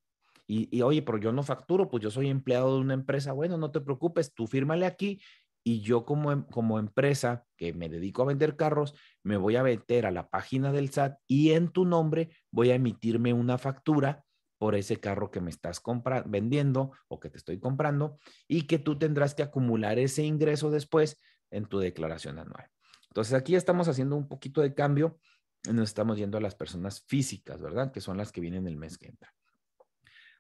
Y, oye, pero yo no facturo, pues yo soy empleado de una empresa. Bueno, no te preocupes, tú fírmale aquí y yo como, em, como empresa que me dedico a vender carros, me voy a meter a la página del SAT y en tu nombre voy a emitirme una factura por ese carro que me estás vendiendo o que te estoy comprando y que tú tendrás que acumular ese ingreso después en tu declaración anual. Entonces aquí estamos haciendo un poquito de cambio, nos estamos yendo a las personas físicas, ¿verdad? Que son las que vienen el mes que entra.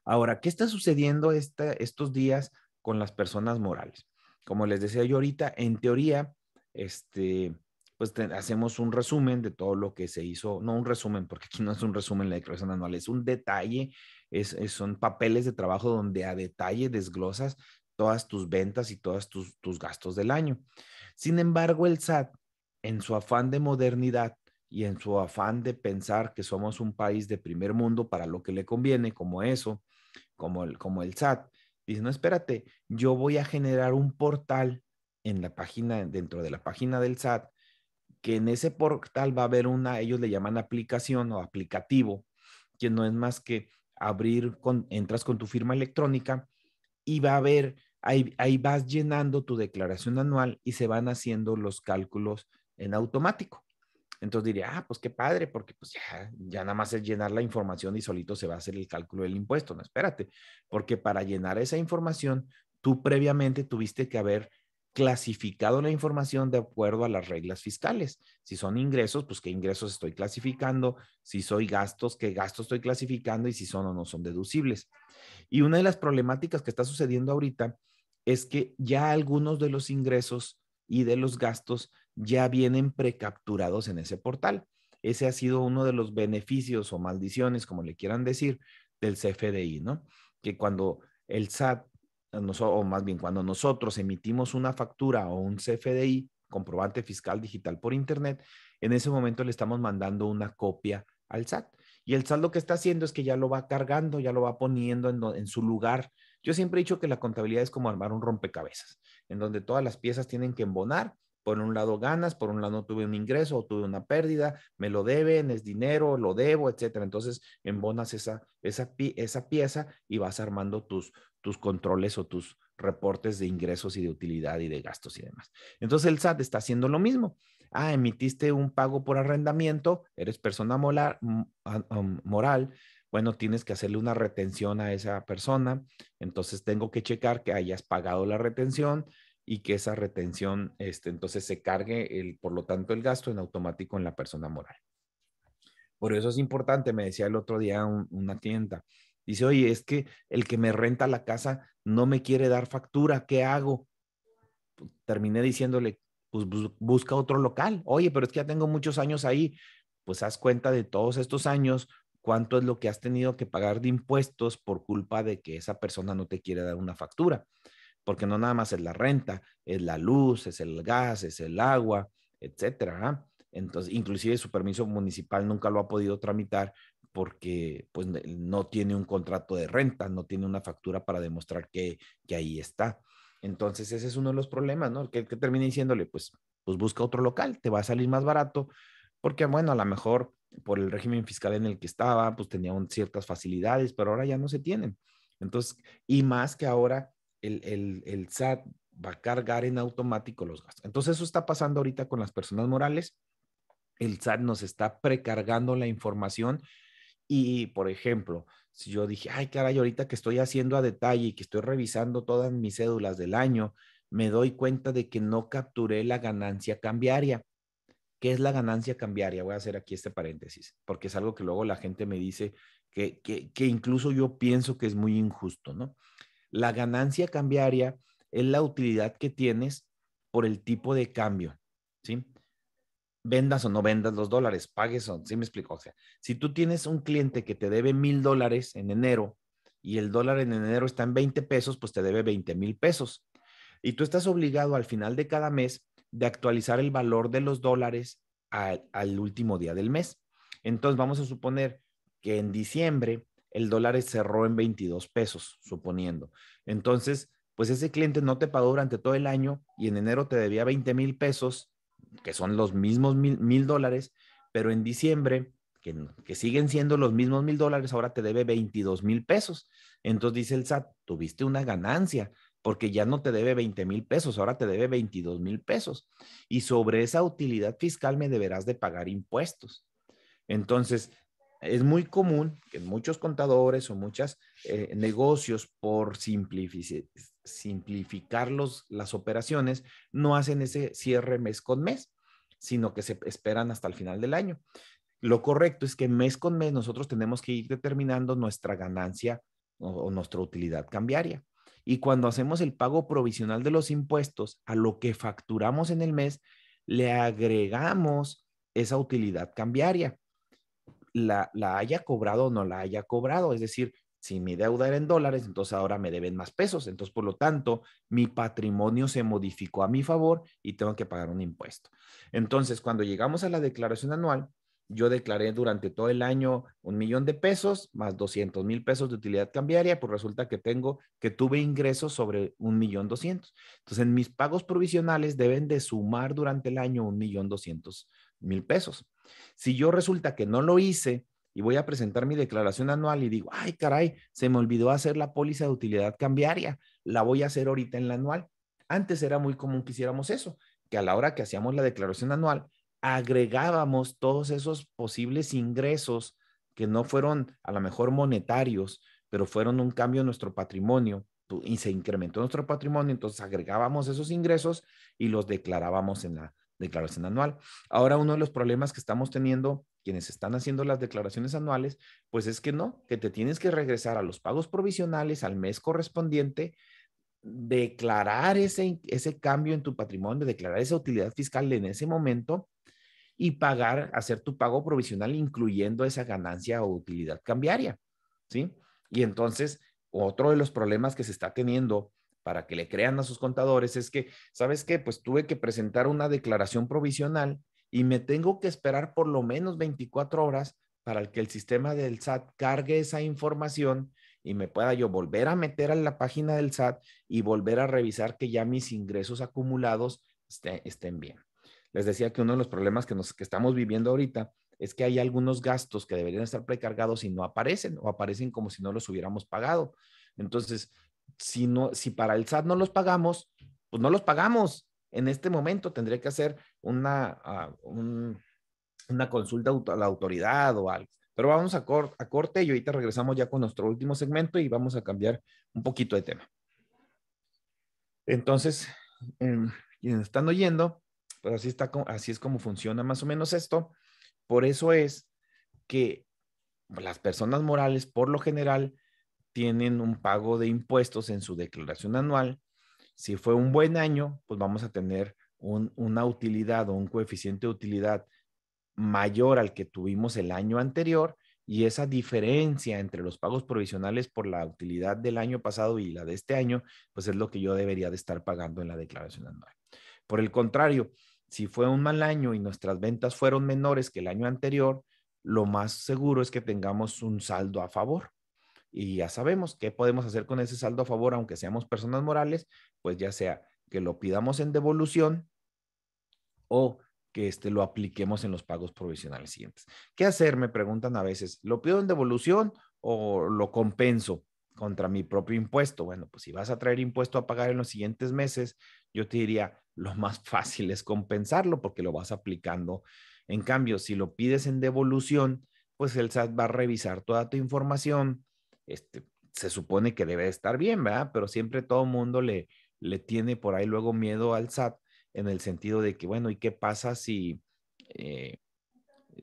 Ahora, ¿qué está sucediendo estos días con las personas morales? Como les decía yo ahorita, en teoría, este, pues hacemos un resumen de todo lo que se hizo, no un resumen, porque aquí no es un resumen la declaración anual, es un detalle, son papeles de trabajo donde a detalle desglosas todas tus ventas y todos tus, tus gastos del año. Sin embargo, el SAT, en su afán de modernidad, y en su afán de pensar que somos un país de primer mundo para lo que le conviene, como eso, como el, como el SAT, dice, no, espérate, yo voy a generar un portal en la página, dentro de la página del SAT, que en ese portal va a haber una, ellos le llaman aplicación o aplicativo, que no es más que abrir, entras con tu firma electrónica y va a haber, ahí, vas llenando tu declaración anual y se van haciendo los cálculos en automático. Entonces diría, ah, pues qué padre, porque pues ya, ya nada más es llenar la información y solito se va a hacer el cálculo del impuesto. No, espérate, porque para llenar esa información, tú previamente tuviste que haber clasificado la información de acuerdo a las reglas fiscales. Si son ingresos, pues qué ingresos estoy clasificando, si soy gastos, qué gastos estoy clasificando y si son o no son deducibles. Y una de las problemáticas que está sucediendo ahorita es que ya algunos de los ingresos y de los gastos ya vienen precapturados en ese portal. Ese ha sido uno de los beneficios o maldiciones, como le quieran decir, del CFDI, ¿no? Que cuando el SAT o más bien cuando nosotros emitimos una factura o un CFDI, comprobante fiscal digital por Internet, en ese momento le estamos mandando una copia al SAT. Y el SAT lo que está haciendo es que ya lo va cargando, ya lo va poniendo en, en su lugar. Yo siempre he dicho que la contabilidad es como armar un rompecabezas, en donde todas las piezas tienen que embonar por un lado ganas, por un lado tuve un ingreso o tuve una pérdida, me lo deben, es dinero, lo debo, etcétera. Entonces embonas esa, esa, esa pieza y vas armando tus, tus controles o tus reportes de ingresos y de utilidad y de gastos y demás. Entonces el SAT está haciendo lo mismo. Ah, emitiste un pago por arrendamiento, eres persona ah, um, moral, bueno, tienes que hacerle una retención a esa persona, entonces tengo que checar que hayas pagado la retención, y que esa retención, este, entonces se cargue, el, por lo tanto, el gasto en automático en la persona moral. Por eso es importante, me decía el otro día una clienta, dice, oye, es que el que me renta la casa no me quiere dar factura, ¿qué hago? Pues, terminé diciéndole, pues busca otro local. Oye, pero es que ya tengo muchos años ahí. Pues haz cuenta de todos estos años, cuánto es lo que has tenido que pagar de impuestos por culpa de que esa persona no te quiere dar una factura porque no nada más es la renta, es la luz, es el gas, es el agua, etcétera. ¿ah? Entonces, inclusive su permiso municipal nunca lo ha podido tramitar porque pues, no tiene un contrato de renta, no tiene una factura para demostrar que, que ahí está. Entonces, ese es uno de los problemas, ¿no? Que, que termina diciéndole, pues, pues busca otro local, te va a salir más barato, porque bueno, a lo mejor por el régimen fiscal en el que estaba, pues tenían ciertas facilidades, pero ahora ya no se tienen. Entonces, y más que ahora el, el, SAT va a cargar en automático los gastos. Entonces eso está pasando ahorita con las personas morales. El SAT nos está precargando la información y, por ejemplo, si yo dije, ay, caray, ahorita que estoy haciendo a detalle y que estoy revisando todas mis cédulas del año, me doy cuenta de que no capturé la ganancia cambiaria. ¿Qué es la ganancia cambiaria? Voy a hacer aquí este paréntesis, porque es algo que luego la gente me dice que, que incluso yo pienso que es muy injusto, ¿no? La ganancia cambiaria es la utilidad que tienes por el tipo de cambio, ¿sí? Vendas o no vendas los dólares, pagues o, ¿sí me explico? O sea, si tú tienes un cliente que te debe mil dólares en enero y el dólar en enero está en 20 pesos, pues te debe 20 mil pesos. Y tú estás obligado al final de cada mes de actualizar el valor de los dólares al último día del mes. Entonces, vamos a suponer que en diciembre el dólar cerró en 22 pesos, suponiendo. Entonces, pues ese cliente no te pagó durante todo el año y en enero te debía 20 mil pesos, que son los mismos mil dólares, pero en diciembre, que, que siguen siendo los mismos mil dólares, ahora te debe 22 mil pesos. Entonces dice el SAT, tuviste una ganancia porque ya no te debe 20 mil pesos, ahora te debe 22 mil pesos. Y sobre esa utilidad fiscal me deberás de pagar impuestos. Entonces, es muy común que muchos contadores o muchos eh, negocios, por simplificar las operaciones, no hacen ese cierre mes con mes, sino que se esperan hasta el final del año. Lo correcto es que mes con mes nosotros tenemos que ir determinando nuestra ganancia o nuestra utilidad cambiaria. Y cuando hacemos el pago provisional de los impuestos a lo que facturamos en el mes, le agregamos esa utilidad cambiaria la, haya cobrado o no la haya cobrado. Es decir, si mi deuda era en dólares, entonces ahora me deben más pesos. Entonces, por lo tanto, mi patrimonio se modificó a mi favor y tengo que pagar un impuesto. Entonces, cuando llegamos a la declaración anual, yo declaré durante todo el año un millón de pesos más 200 mil pesos de utilidad cambiaria, pues resulta que tengo que tuve ingresos sobre un millón doscientos. Entonces, en mis pagos provisionales deben de sumar durante el año un millón doscientos mil pesos. Si yo resulta que no lo hice y voy a presentar mi declaración anual y digo, ay, caray, se me olvidó hacer la póliza de utilidad cambiaria, la voy a hacer ahorita en la anual. Antes era muy común que hiciéramos eso, que a la hora que hacíamos la declaración anual, agregábamos todos esos posibles ingresos que no fueron a lo mejor monetarios, pero fueron un cambio en nuestro patrimonio y se incrementó nuestro patrimonio, entonces agregábamos esos ingresos y los declarábamos en la, declaración anual. Ahora uno de los problemas que estamos teniendo quienes están haciendo las declaraciones anuales, pues es que no, que te tienes que regresar a los pagos provisionales al mes correspondiente, declarar ese, ese cambio en tu patrimonio, declarar esa utilidad fiscal en ese momento y pagar, hacer tu pago provisional incluyendo esa ganancia o utilidad cambiaria, ¿sí? Y entonces, otro de los problemas que se está teniendo para que le crean a sus contadores es que, ¿sabes qué? Pues tuve que presentar una declaración provisional y me tengo que esperar por lo menos 24 horas para que el sistema del SAT cargue esa información y me pueda yo volver a meter a la página del SAT y volver a revisar que ya mis ingresos acumulados este, estén, bien. Les decía que uno de los problemas que, nos, que estamos viviendo ahorita es que hay algunos gastos que deberían estar precargados y no aparecen o aparecen como si no los hubiéramos pagado. Entonces, si, no, si para el SAT no los pagamos, pues no los pagamos. En este momento tendría que hacer una, ah, una consulta a la autoridad o algo. Pero vamos a, a corte y ahorita regresamos ya con nuestro último segmento y vamos a cambiar un poquito de tema. Entonces, eh, quienes están oyendo, pues así, está, así es como funciona más o menos esto. Por eso es que las personas morales, por lo general, tienen un pago de impuestos en su declaración anual. Si fue un buen año, pues vamos a tener una utilidad o un coeficiente de utilidad mayor al que tuvimos el año anterior y esa diferencia entre los pagos provisionales por la utilidad del año pasado y la de este año, pues es lo que yo debería de estar pagando en la declaración anual. Por el contrario, si fue un mal año y nuestras ventas fueron menores que el año anterior, lo más seguro es que tengamos un saldo a favor y ya sabemos qué podemos hacer con ese saldo a favor, aunque seamos personas morales, pues ya sea que lo pidamos en devolución o que este, lo apliquemos en los pagos provisionales siguientes. ¿Qué hacer? Me preguntan a veces, ¿lo pido en devolución o lo compenso contra mi propio impuesto? Bueno, pues si vas a traer impuesto a pagar en los siguientes meses, yo te diría, lo más fácil es compensarlo porque lo vas aplicando. En cambio, si lo pides en devolución, pues el SAT va a revisar toda tu información, este, se supone que debe estar bien, ¿verdad? Pero siempre todo el mundo le, le tiene por ahí luego miedo al SAT en el sentido de que, bueno, ¿y qué pasa si, eh,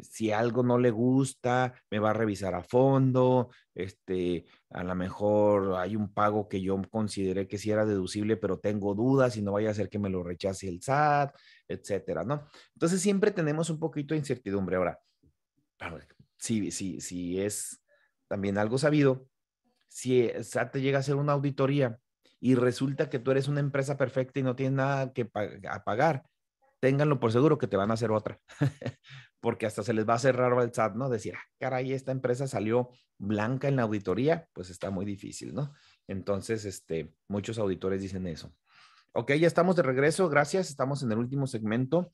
si algo no le gusta? Me va a revisar a fondo, este, a lo mejor hay un pago que yo consideré que sí era deducible, pero tengo dudas y no vaya a ser que me lo rechace el SAT, etcétera, ¿no? Entonces siempre tenemos un poquito de incertidumbre. Ahora, si, si, si es también algo sabido, si eh, SAT llega a hacer una auditoría y resulta que tú eres una empresa perfecta y no tienes nada que pagar, ténganlo por seguro que te van a hacer otra, porque hasta se les va a hacer raro al SAT, ¿no? Decir, ah, caray, esta empresa salió blanca en la auditoría, pues está muy difícil, ¿no? Entonces, este, muchos auditores dicen eso. Ok, ya estamos de regreso, gracias, estamos en el último segmento.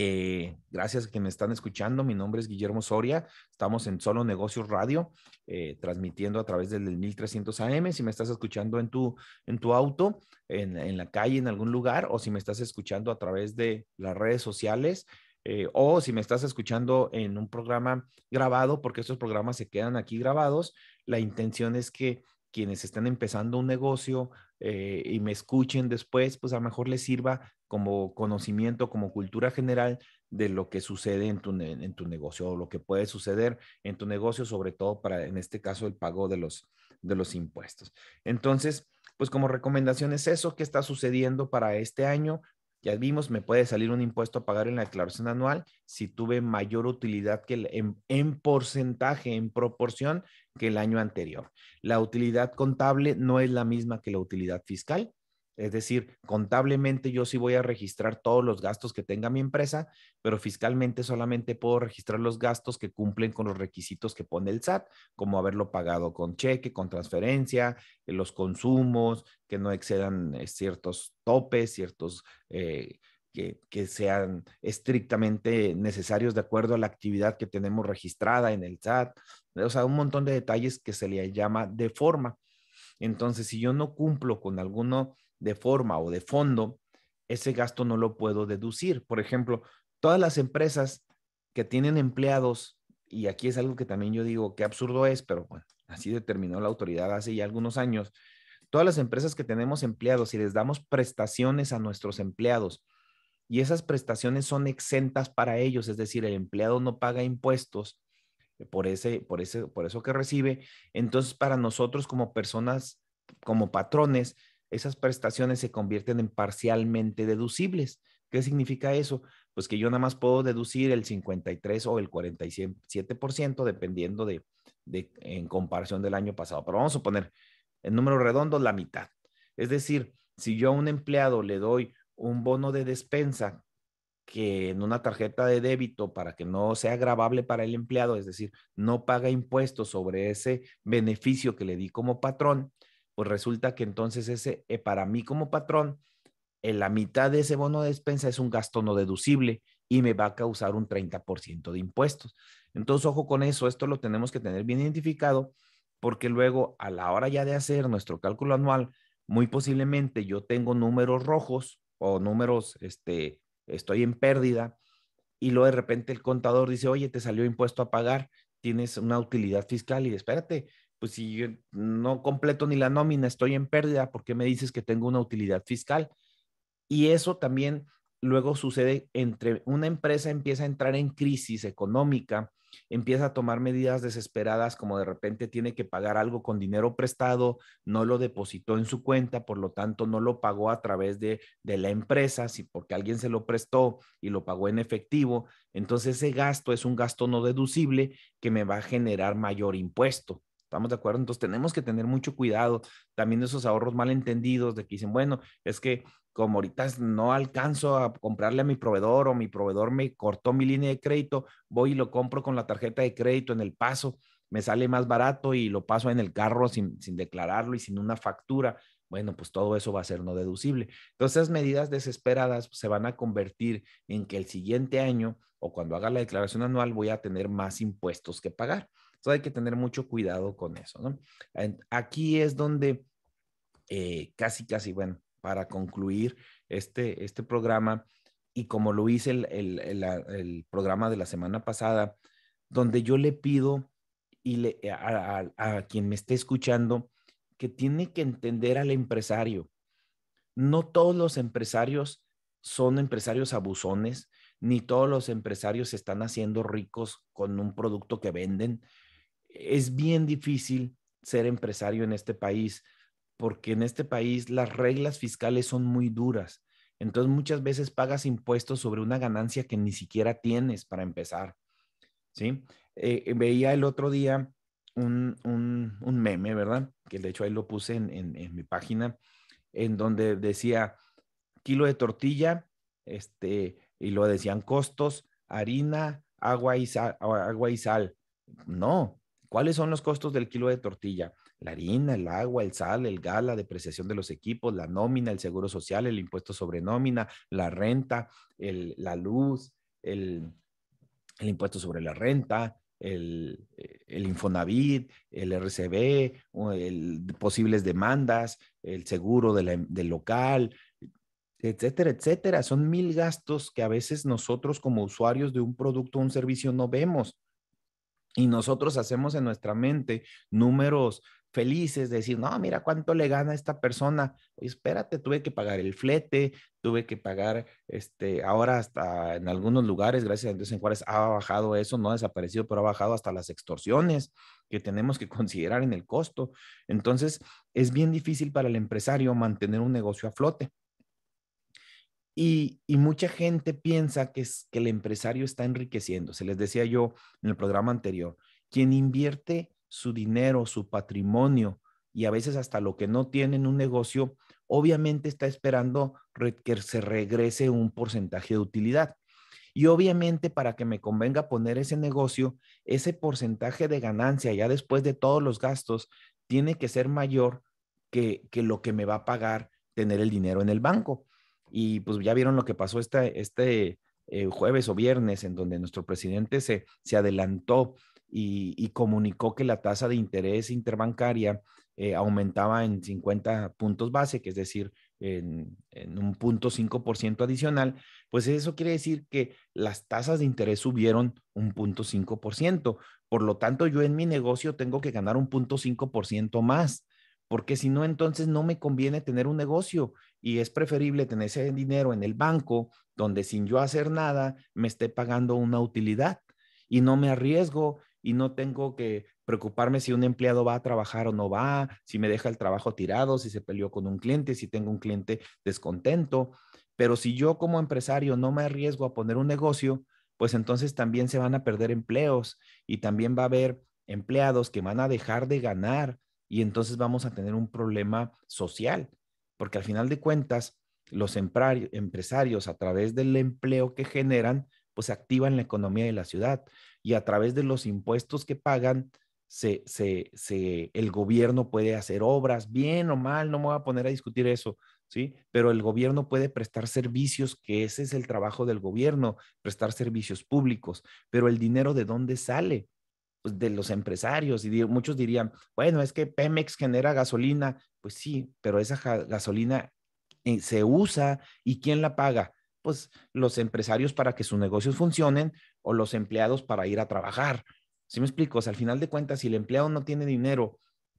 Eh, gracias que me están escuchando. Mi nombre es Guillermo Soria. Estamos en Solo Negocios Radio, eh, transmitiendo a través del 1300 AM. Si me estás escuchando en tu, en tu auto, en, la calle, en algún lugar, o si me estás escuchando a través de las redes sociales, eh, o si me estás escuchando en un programa grabado, porque estos programas se quedan aquí grabados, la intención es que quienes están empezando un negocio eh, y me escuchen después, pues a lo mejor les sirva como conocimiento, como cultura general de lo que sucede en tu, en tu negocio o lo que puede suceder en tu negocio, sobre todo para, en este caso, el pago de los, de los impuestos. Entonces, pues como recomendación es eso, qué está sucediendo para este año, ya vimos, me puede salir un impuesto a pagar en la declaración anual si tuve mayor utilidad que en, porcentaje, en proporción que el año anterior. La utilidad contable no es la misma que la utilidad fiscal. Es decir, contablemente yo sí voy a registrar todos los gastos que tenga mi empresa, pero fiscalmente solamente puedo registrar los gastos que cumplen con los requisitos que pone el SAT, como haberlo pagado con cheque, con transferencia, eh, los consumos, que no excedan eh, ciertos topes, ciertos... Eh, que, que, sean estrictamente necesarios de acuerdo a la actividad que tenemos registrada en el SAT. O sea, un montón de detalles que se le llama de forma. Entonces, si yo no cumplo con alguno de forma o de fondo, ese gasto no lo puedo deducir. Por ejemplo, todas las empresas que tienen empleados, y aquí es algo que también yo digo, qué absurdo es, pero bueno, así determinó la autoridad hace ya algunos años, todas las empresas que tenemos empleados y les damos prestaciones a nuestros empleados, y esas prestaciones son exentas para ellos, es decir, el empleado no paga impuestos por, ese, por, ese, por eso que recibe, entonces para nosotros como personas, como patrones, esas prestaciones se convierten en parcialmente deducibles. ¿Qué significa eso? Pues que yo nada más puedo deducir el 53 o el 47%, dependiendo de, en comparación del año pasado. Pero vamos a poner en número redondo la mitad. Es decir, si yo a un empleado le doy un bono de despensa que en una tarjeta de débito para que no sea agravable para el empleado, es decir, no paga impuestos sobre ese beneficio que le di como patrón, pues resulta que entonces ese, eh, para mí como patrón, en eh, la mitad de ese bono de despensa es un gasto no deducible y me va a causar un 30% de impuestos. Entonces, ojo con eso, esto lo tenemos que tener bien identificado porque luego a la hora ya de hacer nuestro cálculo anual, muy posiblemente yo tengo números rojos o números, este, estoy en pérdida y luego de repente el contador dice, oye, te salió impuesto a pagar, tienes una utilidad fiscal y espérate, pues si no completo ni la nómina, estoy en pérdida, ¿por qué me dices que tengo una utilidad fiscal? Y eso también luego sucede entre una empresa empieza a entrar en crisis económica, empieza a tomar medidas desesperadas, como de repente tiene que pagar algo con dinero prestado, no lo depositó en su cuenta, por lo tanto no lo pagó a través de, de la empresa, si, porque alguien se lo prestó y lo pagó en efectivo. Entonces ese gasto es un gasto no deducible que me va a generar mayor impuesto. ¿Estamos de acuerdo? Entonces tenemos que tener mucho cuidado también de esos ahorros malentendidos, de que dicen, bueno, es que como ahorita no alcanzo a comprarle a mi proveedor o mi proveedor me cortó mi línea de crédito, voy y lo compro con la tarjeta de crédito en el paso, me sale más barato y lo paso en el carro sin, sin declararlo y sin una factura. Bueno, pues todo eso va a ser no deducible. Entonces, esas medidas desesperadas pues, se van a convertir en que el siguiente año o cuando haga la declaración anual voy a tener más impuestos que pagar. Entonces hay que tener mucho cuidado con eso, ¿no? Aquí es donde eh, casi, casi, bueno, para concluir este, este programa y como lo hice el, programa de la semana pasada, donde yo le pido y le, eh, a, quien me esté escuchando que tiene que entender al empresario. No todos los empresarios son empresarios abusones, ni todos los empresarios se están haciendo ricos con un producto que venden, es bien difícil ser empresario en este país, porque en este país las reglas fiscales son muy duras. Entonces muchas veces pagas impuestos sobre una ganancia que ni siquiera tienes para empezar. ¿sí? Eh, eh, veía el otro día un, un, un, meme, ¿verdad? Que de hecho ahí lo puse en, en, mi página, en donde decía kilo de tortilla, este, y lo decían costos, harina, agua y sal. Agua y sal. No, ¿Cuáles son los costos del kilo de tortilla? La harina, el agua, el sal, el gala, la depreciación de los equipos, la nómina, el seguro social, el impuesto sobre nómina, la renta, la luz, el, impuesto sobre la renta, el, Infonavit, el RCB, posibles demandas, el seguro del local, etcétera, etcétera. Son mil gastos que a veces nosotros como usuarios de un producto o un servicio no vemos y nosotros hacemos en nuestra mente números felices, de decir, no, mira cuánto le gana esta persona. espérate, tuve que pagar el flete, tuve que pagar, este, ahora hasta en algunos lugares, gracias a Dios en Juárez, ha bajado eso, no ha desaparecido, pero ha bajado hasta las extorsiones que tenemos que considerar en el costo. Entonces, es bien difícil para el empresario mantener un negocio a flote. Y, mucha gente piensa que, es, que el empresario está enriqueciendo. Se les decía yo en el programa anterior, quien invierte su dinero, su patrimonio y a veces hasta lo que no tiene en un negocio, obviamente está esperando que se regrese un porcentaje de utilidad. Y obviamente para que me convenga poner ese negocio, ese porcentaje de ganancia ya después de todos los gastos tiene que ser mayor que lo que me va a pagar tener el dinero en el banco. Y pues ya vieron lo que pasó este, este jueves o viernes, en donde nuestro presidente se, adelantó y, comunicó que la tasa de interés interbancaria eh, aumentaba en 50 puntos base, que es decir, en, en un punto 5% adicional, pues eso quiere decir que las tasas de interés subieron un punto 5%. Por lo tanto, yo en mi negocio tengo que ganar un punto 5% más porque si no, entonces no me conviene tener un negocio y es preferible tener ese dinero en el banco donde sin yo hacer nada me esté pagando una utilidad y no me arriesgo y no tengo que preocuparme si un empleado va a trabajar o no va, si me deja el trabajo tirado, si se peleó con un cliente, si tengo un cliente descontento. Pero si yo como empresario no me arriesgo a poner un negocio, pues entonces también se van a perder empleos y también va a haber empleados que van a dejar de ganar y entonces vamos a tener un problema social, porque al final de cuentas, los empresarios a través del empleo que generan, pues activan la economía de la ciudad y a través de los impuestos que pagan, se, el gobierno puede hacer obras, bien o mal, no me voy a poner a discutir eso, ¿sí? Pero el gobierno puede prestar servicios, que ese es el trabajo del gobierno, prestar servicios públicos, pero el dinero de dónde sale? Pues, de los empresarios. Y muchos dirían, bueno, es que Pemex genera gasolina. Pues sí, pero esa gasolina eh, se usa y ¿quién la paga? Pues los empresarios para que sus negocios funcionen o los empleados para ir a trabajar. ¿Sí me explico? al final de cuentas, si el empleado no tiene dinero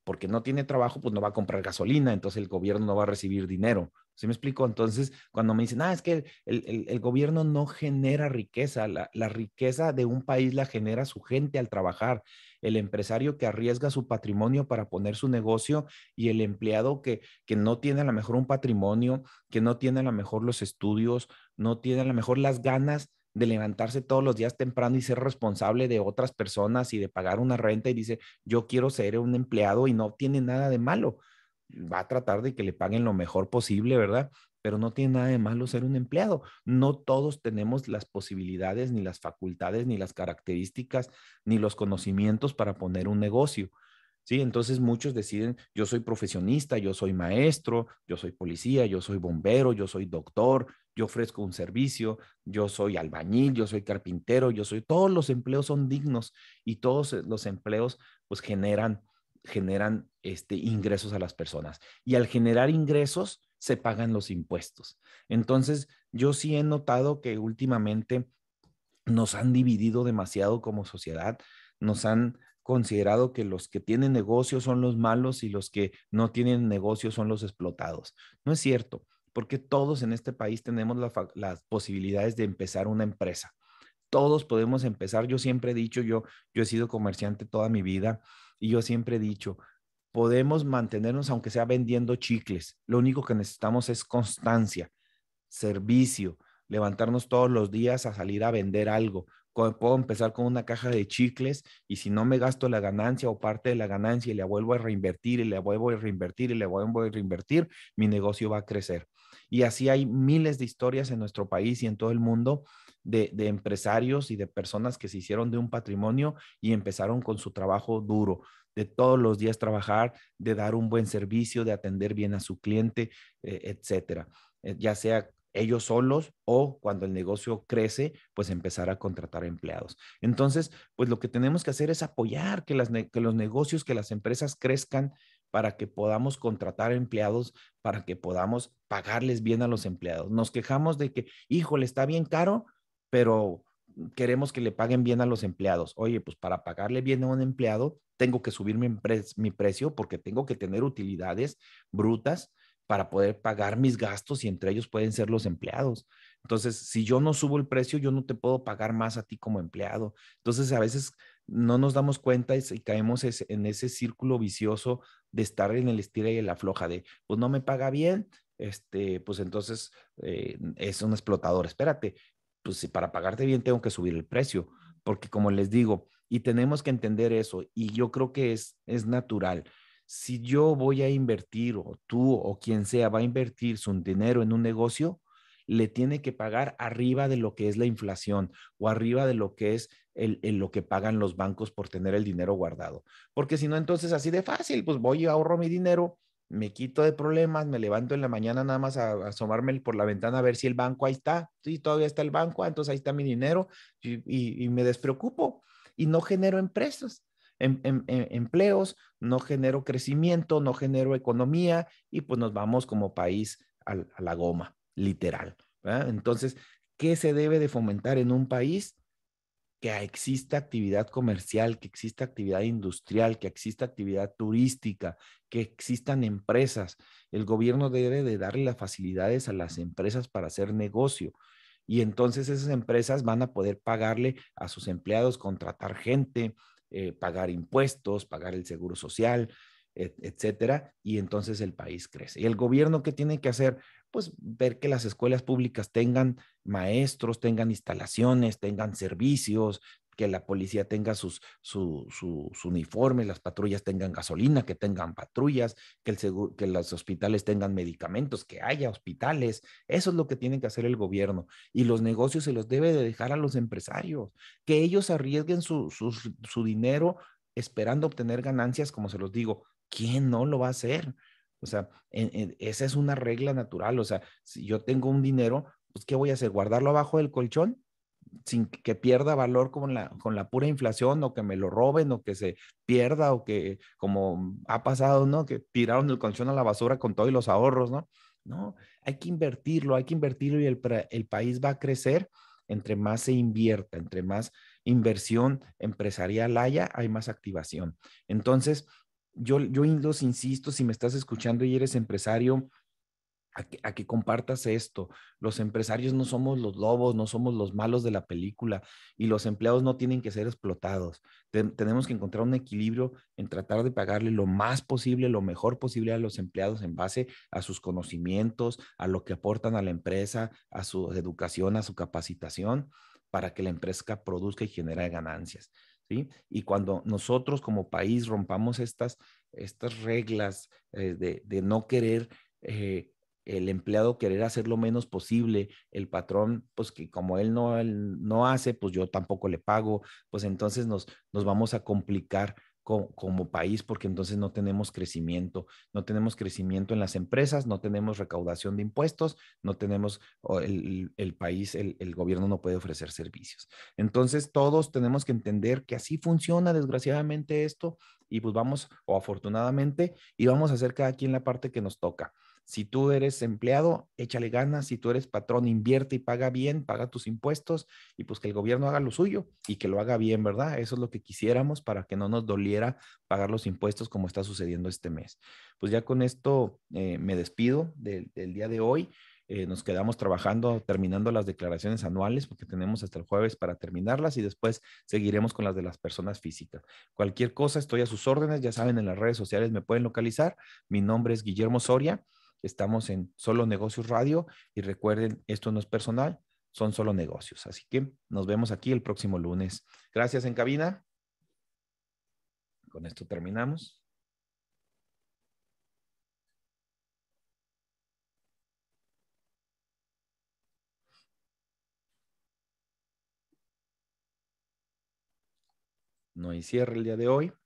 porque no tiene trabajo, pues no va a comprar gasolina, entonces el gobierno no va a recibir dinero. ¿Sí me explico? Entonces, cuando me dicen, ah, es que el, gobierno no genera riqueza, la, riqueza de un país la genera su gente al trabajar, el empresario que arriesga su patrimonio para poner su negocio y el empleado que, que no tiene a lo mejor un patrimonio, que no tiene a lo mejor los estudios, no tiene a lo mejor las ganas de levantarse todos los días temprano y ser responsable de otras personas y de pagar una renta y dice, yo quiero ser un empleado y no tiene nada de malo. Va a tratar de que le paguen lo mejor posible, ¿verdad? Pero no tiene nada de malo ser un empleado. No todos tenemos las posibilidades, ni las facultades, ni las características, ni los conocimientos para poner un negocio. Entonces muchos deciden, yo soy profesionista, yo soy maestro, yo soy policía, yo soy bombero, yo soy doctor, yo ofrezco un servicio, yo soy albañil, yo soy carpintero, yo soy, todos los empleos son dignos y todos eh, los empleos pues generan, generan este, ingresos a las personas. Y al generar ingresos se pagan los impuestos. Entonces, yo sí he notado que últimamente nos han dividido demasiado como sociedad, nos han considerado que los que tienen negocios son los malos y los que no tienen negocios son los explotados. No es cierto, porque todos en este país tenemos las posibilidades de empezar una empresa. Todos podemos empezar. Yo siempre he dicho, yo, yo he sido comerciante toda mi vida y yo siempre he dicho, podemos mantenernos aunque sea vendiendo chicles. Lo único que necesitamos es constancia, servicio, levantarnos todos los días a salir a vender algo, puedo empezar con una caja de chicles y si no me gasto la ganancia o parte de la ganancia y la vuelvo a reinvertir y la vuelvo a reinvertir y la vuelvo a reinvertir, mi negocio va a crecer. Y así hay miles de historias en nuestro país y en todo el mundo de, empresarios y de personas que se hicieron de un patrimonio y empezaron con su trabajo duro, de todos los días trabajar, de dar un buen servicio, de atender bien a su cliente, eh, etcétera eh, ya sea ellos solos o cuando el negocio crece, pues empezar a contratar empleados. Entonces, pues lo que tenemos que hacer es apoyar que, las, que los negocios, que las empresas crezcan para que podamos contratar empleados, para que podamos pagarles bien a los empleados. Nos quejamos de que, híjole, está bien caro, pero queremos que le paguen bien a los empleados. Oye, pues para pagarle bien a un empleado, tengo que subir mi precio porque tengo que tener utilidades brutas para poder pagar mis gastos y entre ellos pueden ser los empleados. Entonces, si yo no subo el precio, yo no te puedo pagar más a ti como empleado. Entonces, a veces no nos damos cuenta y, caemos en ese círculo vicioso de estar en el estira y la floja de, pues no me paga bien, este, pues entonces eh, es un explotador. Espérate, pues si para pagarte bien tengo que subir el precio, porque como les digo, y tenemos que entender eso, y yo creo que es, es natural si yo voy a invertir o tú o quien sea va a invertir su dinero en un negocio, le tiene que pagar arriba de lo que es la inflación o arriba de lo que es el, lo que pagan los bancos por tener el dinero guardado. Porque si no, entonces así de fácil, pues voy y ahorro mi dinero, me quito de problemas, me levanto en la mañana nada más a, asomarme por la ventana a ver si el banco ahí está, si todavía está el banco, ah, entonces ahí está mi dinero y, y me despreocupo y no genero empresas. Em, em, em, empleos, no genero crecimiento, no genero economía y pues nos vamos como país a, la goma, literal. Entonces, ¿qué se debe de fomentar en un país? Que exista actividad comercial, que exista actividad industrial, que exista actividad turística, que existan empresas. El gobierno debe de darle las facilidades a las empresas para hacer negocio y entonces esas empresas van a poder pagarle a sus empleados, contratar gente, eh, pagar impuestos, pagar el seguro social, etcétera, y entonces el país crece. ¿Y el gobierno qué tiene que hacer? Pues ver que las escuelas públicas tengan maestros, tengan instalaciones, tengan servicios, que la policía tenga sus, uniformes, las patrullas tengan gasolina, que tengan patrullas, que, el que los hospitales tengan medicamentos, que haya hospitales. Eso es lo que tiene que hacer el gobierno. Y los negocios se los debe de dejar a los empresarios, que ellos arriesguen su, dinero esperando obtener ganancias, como se los digo. ¿Quién no lo va a hacer? O sea, esa es una regla natural. O sea, si yo tengo un dinero, pues, ¿qué voy a hacer? ¿Guardarlo abajo del colchón? sin que pierda valor con la, con la pura inflación o que me lo roben o que se pierda o que como ha pasado, ¿no? Que tiraron el colchón a la basura con todos los ahorros, ¿no? No, hay que invertirlo, hay que invertirlo y el, país va a crecer entre más se invierta, entre más inversión empresarial haya, hay más activación. Entonces, yo, yo los insisto, si me estás escuchando y eres empresario, a que, compartas esto. Los empresarios no somos los lobos, no somos los malos de la película y los empleados no tienen que ser explotados. tenemos que encontrar un equilibrio en tratar de pagarle lo más posible, lo mejor posible a los empleados en base a sus conocimientos, a lo que aportan a la empresa, a su educación, a su capacitación, para que la empresa produzca y genere ganancias. ¿sí? Y cuando nosotros como país rompamos estas, estas reglas eh, de, de, no querer... Eh, el empleado querer hacer lo menos posible, el patrón, pues que como él no, no hace, pues yo tampoco le pago, pues entonces nos, nos vamos a complicar como, país porque entonces no tenemos crecimiento, no tenemos crecimiento en las empresas, no tenemos recaudación de impuestos, no tenemos el, país, el, gobierno no puede ofrecer servicios. Entonces todos tenemos que entender que así funciona desgraciadamente esto y pues vamos, o afortunadamente, y vamos a hacer cada quien la parte que nos toca. Si tú eres empleado, échale ganas. Si tú eres patrón, invierte y paga bien, paga tus impuestos y pues que el gobierno haga lo suyo y que lo haga bien, ¿verdad? Eso es lo que quisiéramos para que no nos doliera pagar los impuestos como está sucediendo este mes. Pues ya con esto eh, me despido del, día de hoy. Eh, nos quedamos trabajando, terminando las declaraciones anuales, porque tenemos hasta el jueves para terminarlas y después seguiremos con las de las personas físicas. Cualquier cosa, estoy a sus órdenes, ya saben, en las redes sociales me pueden localizar. Mi nombre es Guillermo Soria. Estamos en Solo Negocios Radio y recuerden, esto no es personal, son solo negocios. Así que nos vemos aquí el próximo lunes. Gracias en cabina. Con esto terminamos. No hay cierre el día de hoy.